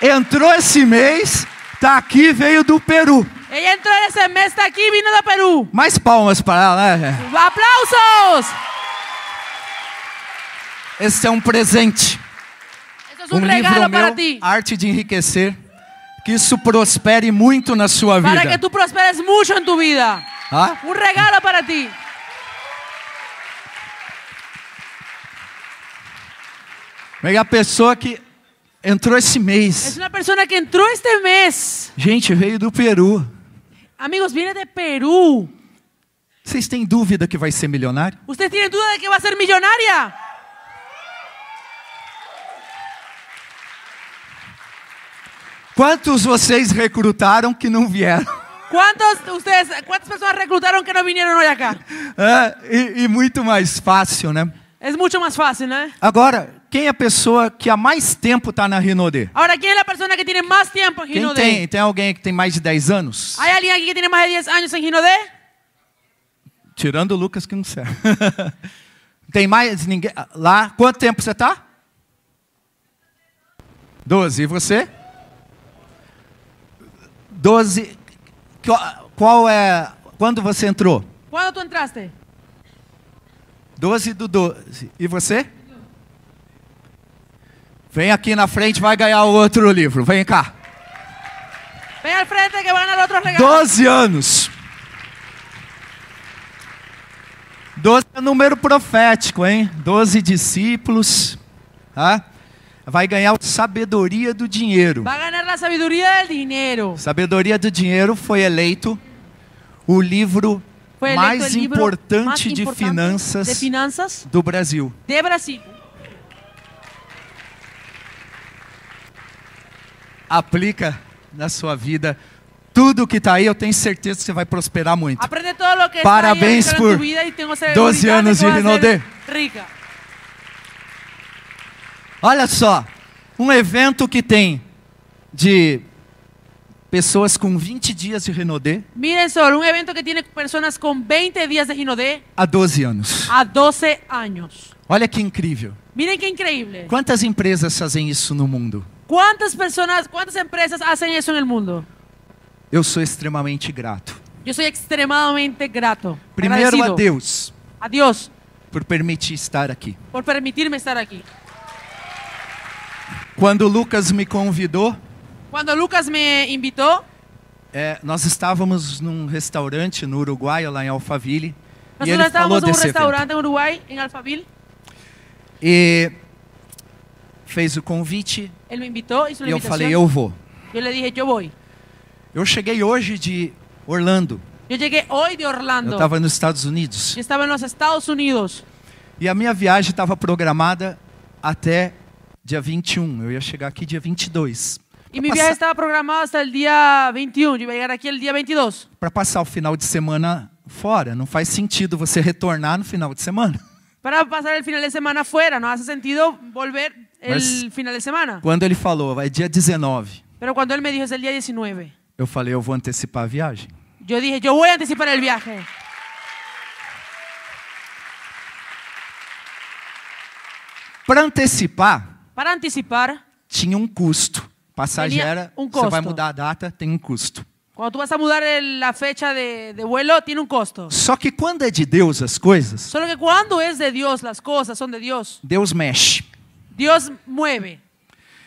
Entrou esse mês, tá aqui, veio do Peru. Ele entrou esse mês, tá aqui, vindo do Peru. Mais palmas para ela, né? Aplausos! Esse é um presente. Esse é um, um livro meu, ti. Arte de Enriquecer. Que isso prospere muito na sua vida. Para que tu prosperes muito em tua vida. Ah? Um regalo para ti. Pega a pessoa que entrou esse mês. É uma pessoa que entrou este mês. Gente, veio do Peru. Amigos, vinha de Peru. Vocês têm dúvida que vai ser milionário? Vocês têm dúvida de que vai ser milionária? Quantos vocês recrutaram que não vieram? Quantos vocês, quantas pessoas recrutaram que não vieram hoje aqui? É, ah, e, e muito mais fácil, né? É muito mais fácil, né? Agora, quem é a pessoa que há mais tempo está na Rinode? Agora, quem é a pessoa que tem mais tempo em Rinode? Quem tem? Tem alguém que tem mais de 10 anos? Há alguém aqui que tem mais de 10 anos em Rinode? Tirando o Lucas que não serve. tem mais ninguém lá? Quanto tempo você está? 12. E você? 12. Qual é. Quando você entrou? Quando tu entraste? 12 do 12. E você? Vem aqui na frente, vai ganhar outro livro. Vem cá. Vem à frente que vai ganhar outro regalo. anos. Doze é número profético, hein? Doze discípulos. Tá? Vai ganhar sabedoria do dinheiro. Vai ganhar a sabedoria do dinheiro. Sabedoria do dinheiro foi eleito o livro mais, eleito o livro importante, mais de, finanças de finanças do Brasil. De Brasil. aplica na sua vida tudo que está aí, eu tenho certeza que você vai prosperar muito. Parabéns por 12 anos de Rinode. Olha só, um evento que tem de pessoas com 20 dias de Rinode. Miren só, um evento que tem pessoas com 20 dias de Rinode. Há 12 anos. Há 12 anos. Olha que incrível. Miren que incrível. Quantas empresas fazem isso no mundo? Quantas pessoas, quantas empresas fazem isso no mundo? Eu sou extremamente grato. Eu sou extremamente grato. Primeiro agradecido. a Deus. A Deus. Por permitir estar aqui. Por permitir-me estar aqui. Quando Lucas me convidou. Quando Lucas me invitou. É, nós estávamos num restaurante no Uruguai, lá em Alphaville. Nós, e nós ele estávamos falou num restaurante no Uruguai, em Alphaville. E fez o convite. Ele me invitou, e eu falei, eu vou. Eu lhe dije, eu vou. Eu cheguei hoje de Orlando. Eu cheguei hoje de Orlando. Eu estava nos Estados Unidos. Eu estava nos Estados Unidos. E a minha viagem estava programada até dia 21. Eu ia chegar aqui dia 22. E minha viagem estava programada até o dia 21. Eu ia chegar aqui no dia 22. Para passar o final de semana fora. Não faz sentido você retornar no final de semana. Para passar o final de semana fora. Não faz sentido voltar mas final de semana. Quando ele falou, vai é dia 19. Pero cuando él me dijo es el día 19. Eu falei, eu vou antecipar a viagem. Eu dije, eu vou antecipar o viaje. Para antecipar, para antecipar, tinha um custo. Passageira, um custo. você vai mudar a data, tem um custo. Quando tu vas a mudar a fecha de, de vuelo, tiene um custo. Só que quando é de Deus as coisas. Só que quando é de Deus as coisas são de Deus. Deus mexe. Deus mueve.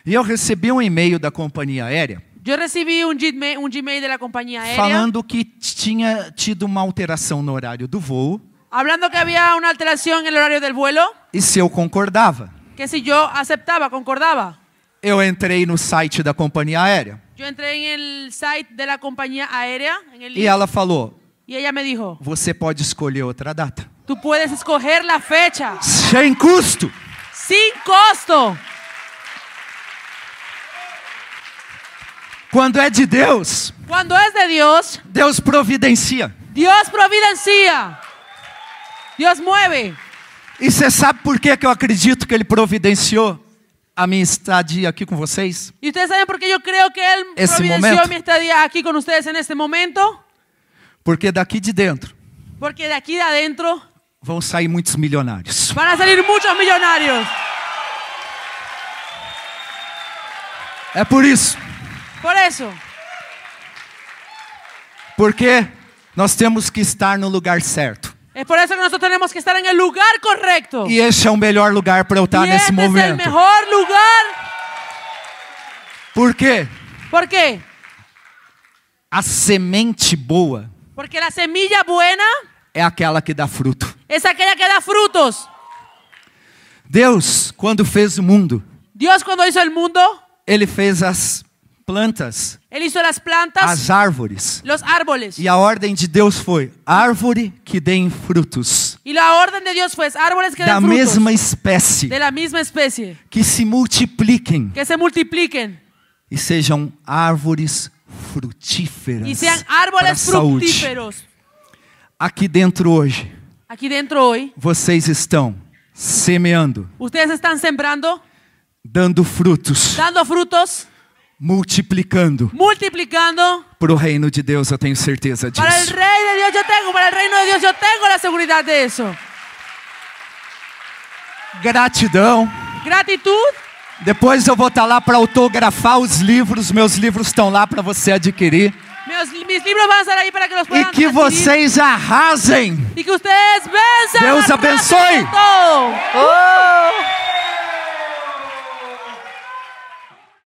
E eu recebi um e-mail da companhia aérea. Eu recebi um e-mail um da companhia aérea. Falando que tinha tido uma alteração no horário do voo. Hablando que havia uma alteração no horário do voo. E se eu concordava? Que se eu aceitava, concordava. Eu entrei no site da companhia aérea. Eu entrei no site da companhia aérea. E ela falou. E ela me disse. Você pode escolher outra data. Tu puedes escolher a fecha. Sem custo. Sem costo. Quando é de Deus, quando é de Deus, Deus providencia. Deus providencia. Deus move. E você sabe por que, que eu acredito que ele providenciou a minha estadia aqui com vocês? E vocês sabem por que eu creio que ele Esse providenciou momento? minha estadia aqui com vocês neste momento? Porque daqui de dentro. Porque daqui de dentro vão sair muitos milionários. Van a salir muchos millonarios. É por isso. Por isso. Porque nós temos que estar no lugar certo. É por isso que nós temos que estar no lugar correto. E esse é o melhor lugar para eu estar tá e nesse este É o melhor lugar. Por quê? Por quê? A semente boa. Porque a semilla buena é aquela que dá fruto es aquella que da frutos. Deus, quando fez o mundo, Deus, quando hizo el mundo, ele fez as plantas. Ele hizo as plantas. As árvores. Los árboles. E a ordem de Deus foi: árvore que dê frutos. E a ordem de Deus foi: árvores que da den frutos. Da mesma espécie. De la misma especie. Que se multipliquem. Que se multipliquem. E sejam árvores frutíferas. E sejam árvores frutíferos. Aqui dentro hoje aqui dentro hoje, vocês estão semeando. Vocês estão sembrando? Dando frutos. Dando frutos. Multiplicando. Multiplicando. Para o reino de Deus, eu tenho certeza disso. Para o reino de Deus, eu tenho. Para o reino de Deus, eu tenho a segurança disso. Gratidão. Gratitude. Depois eu vou estar tá lá para autografar os livros. Meus livros estão lá para você adquirir. Meus, mis livros vão estar aí para que los puedan E que adquirir. vocês arrasem. E que vocês vençam. Deus abençoe. Oh!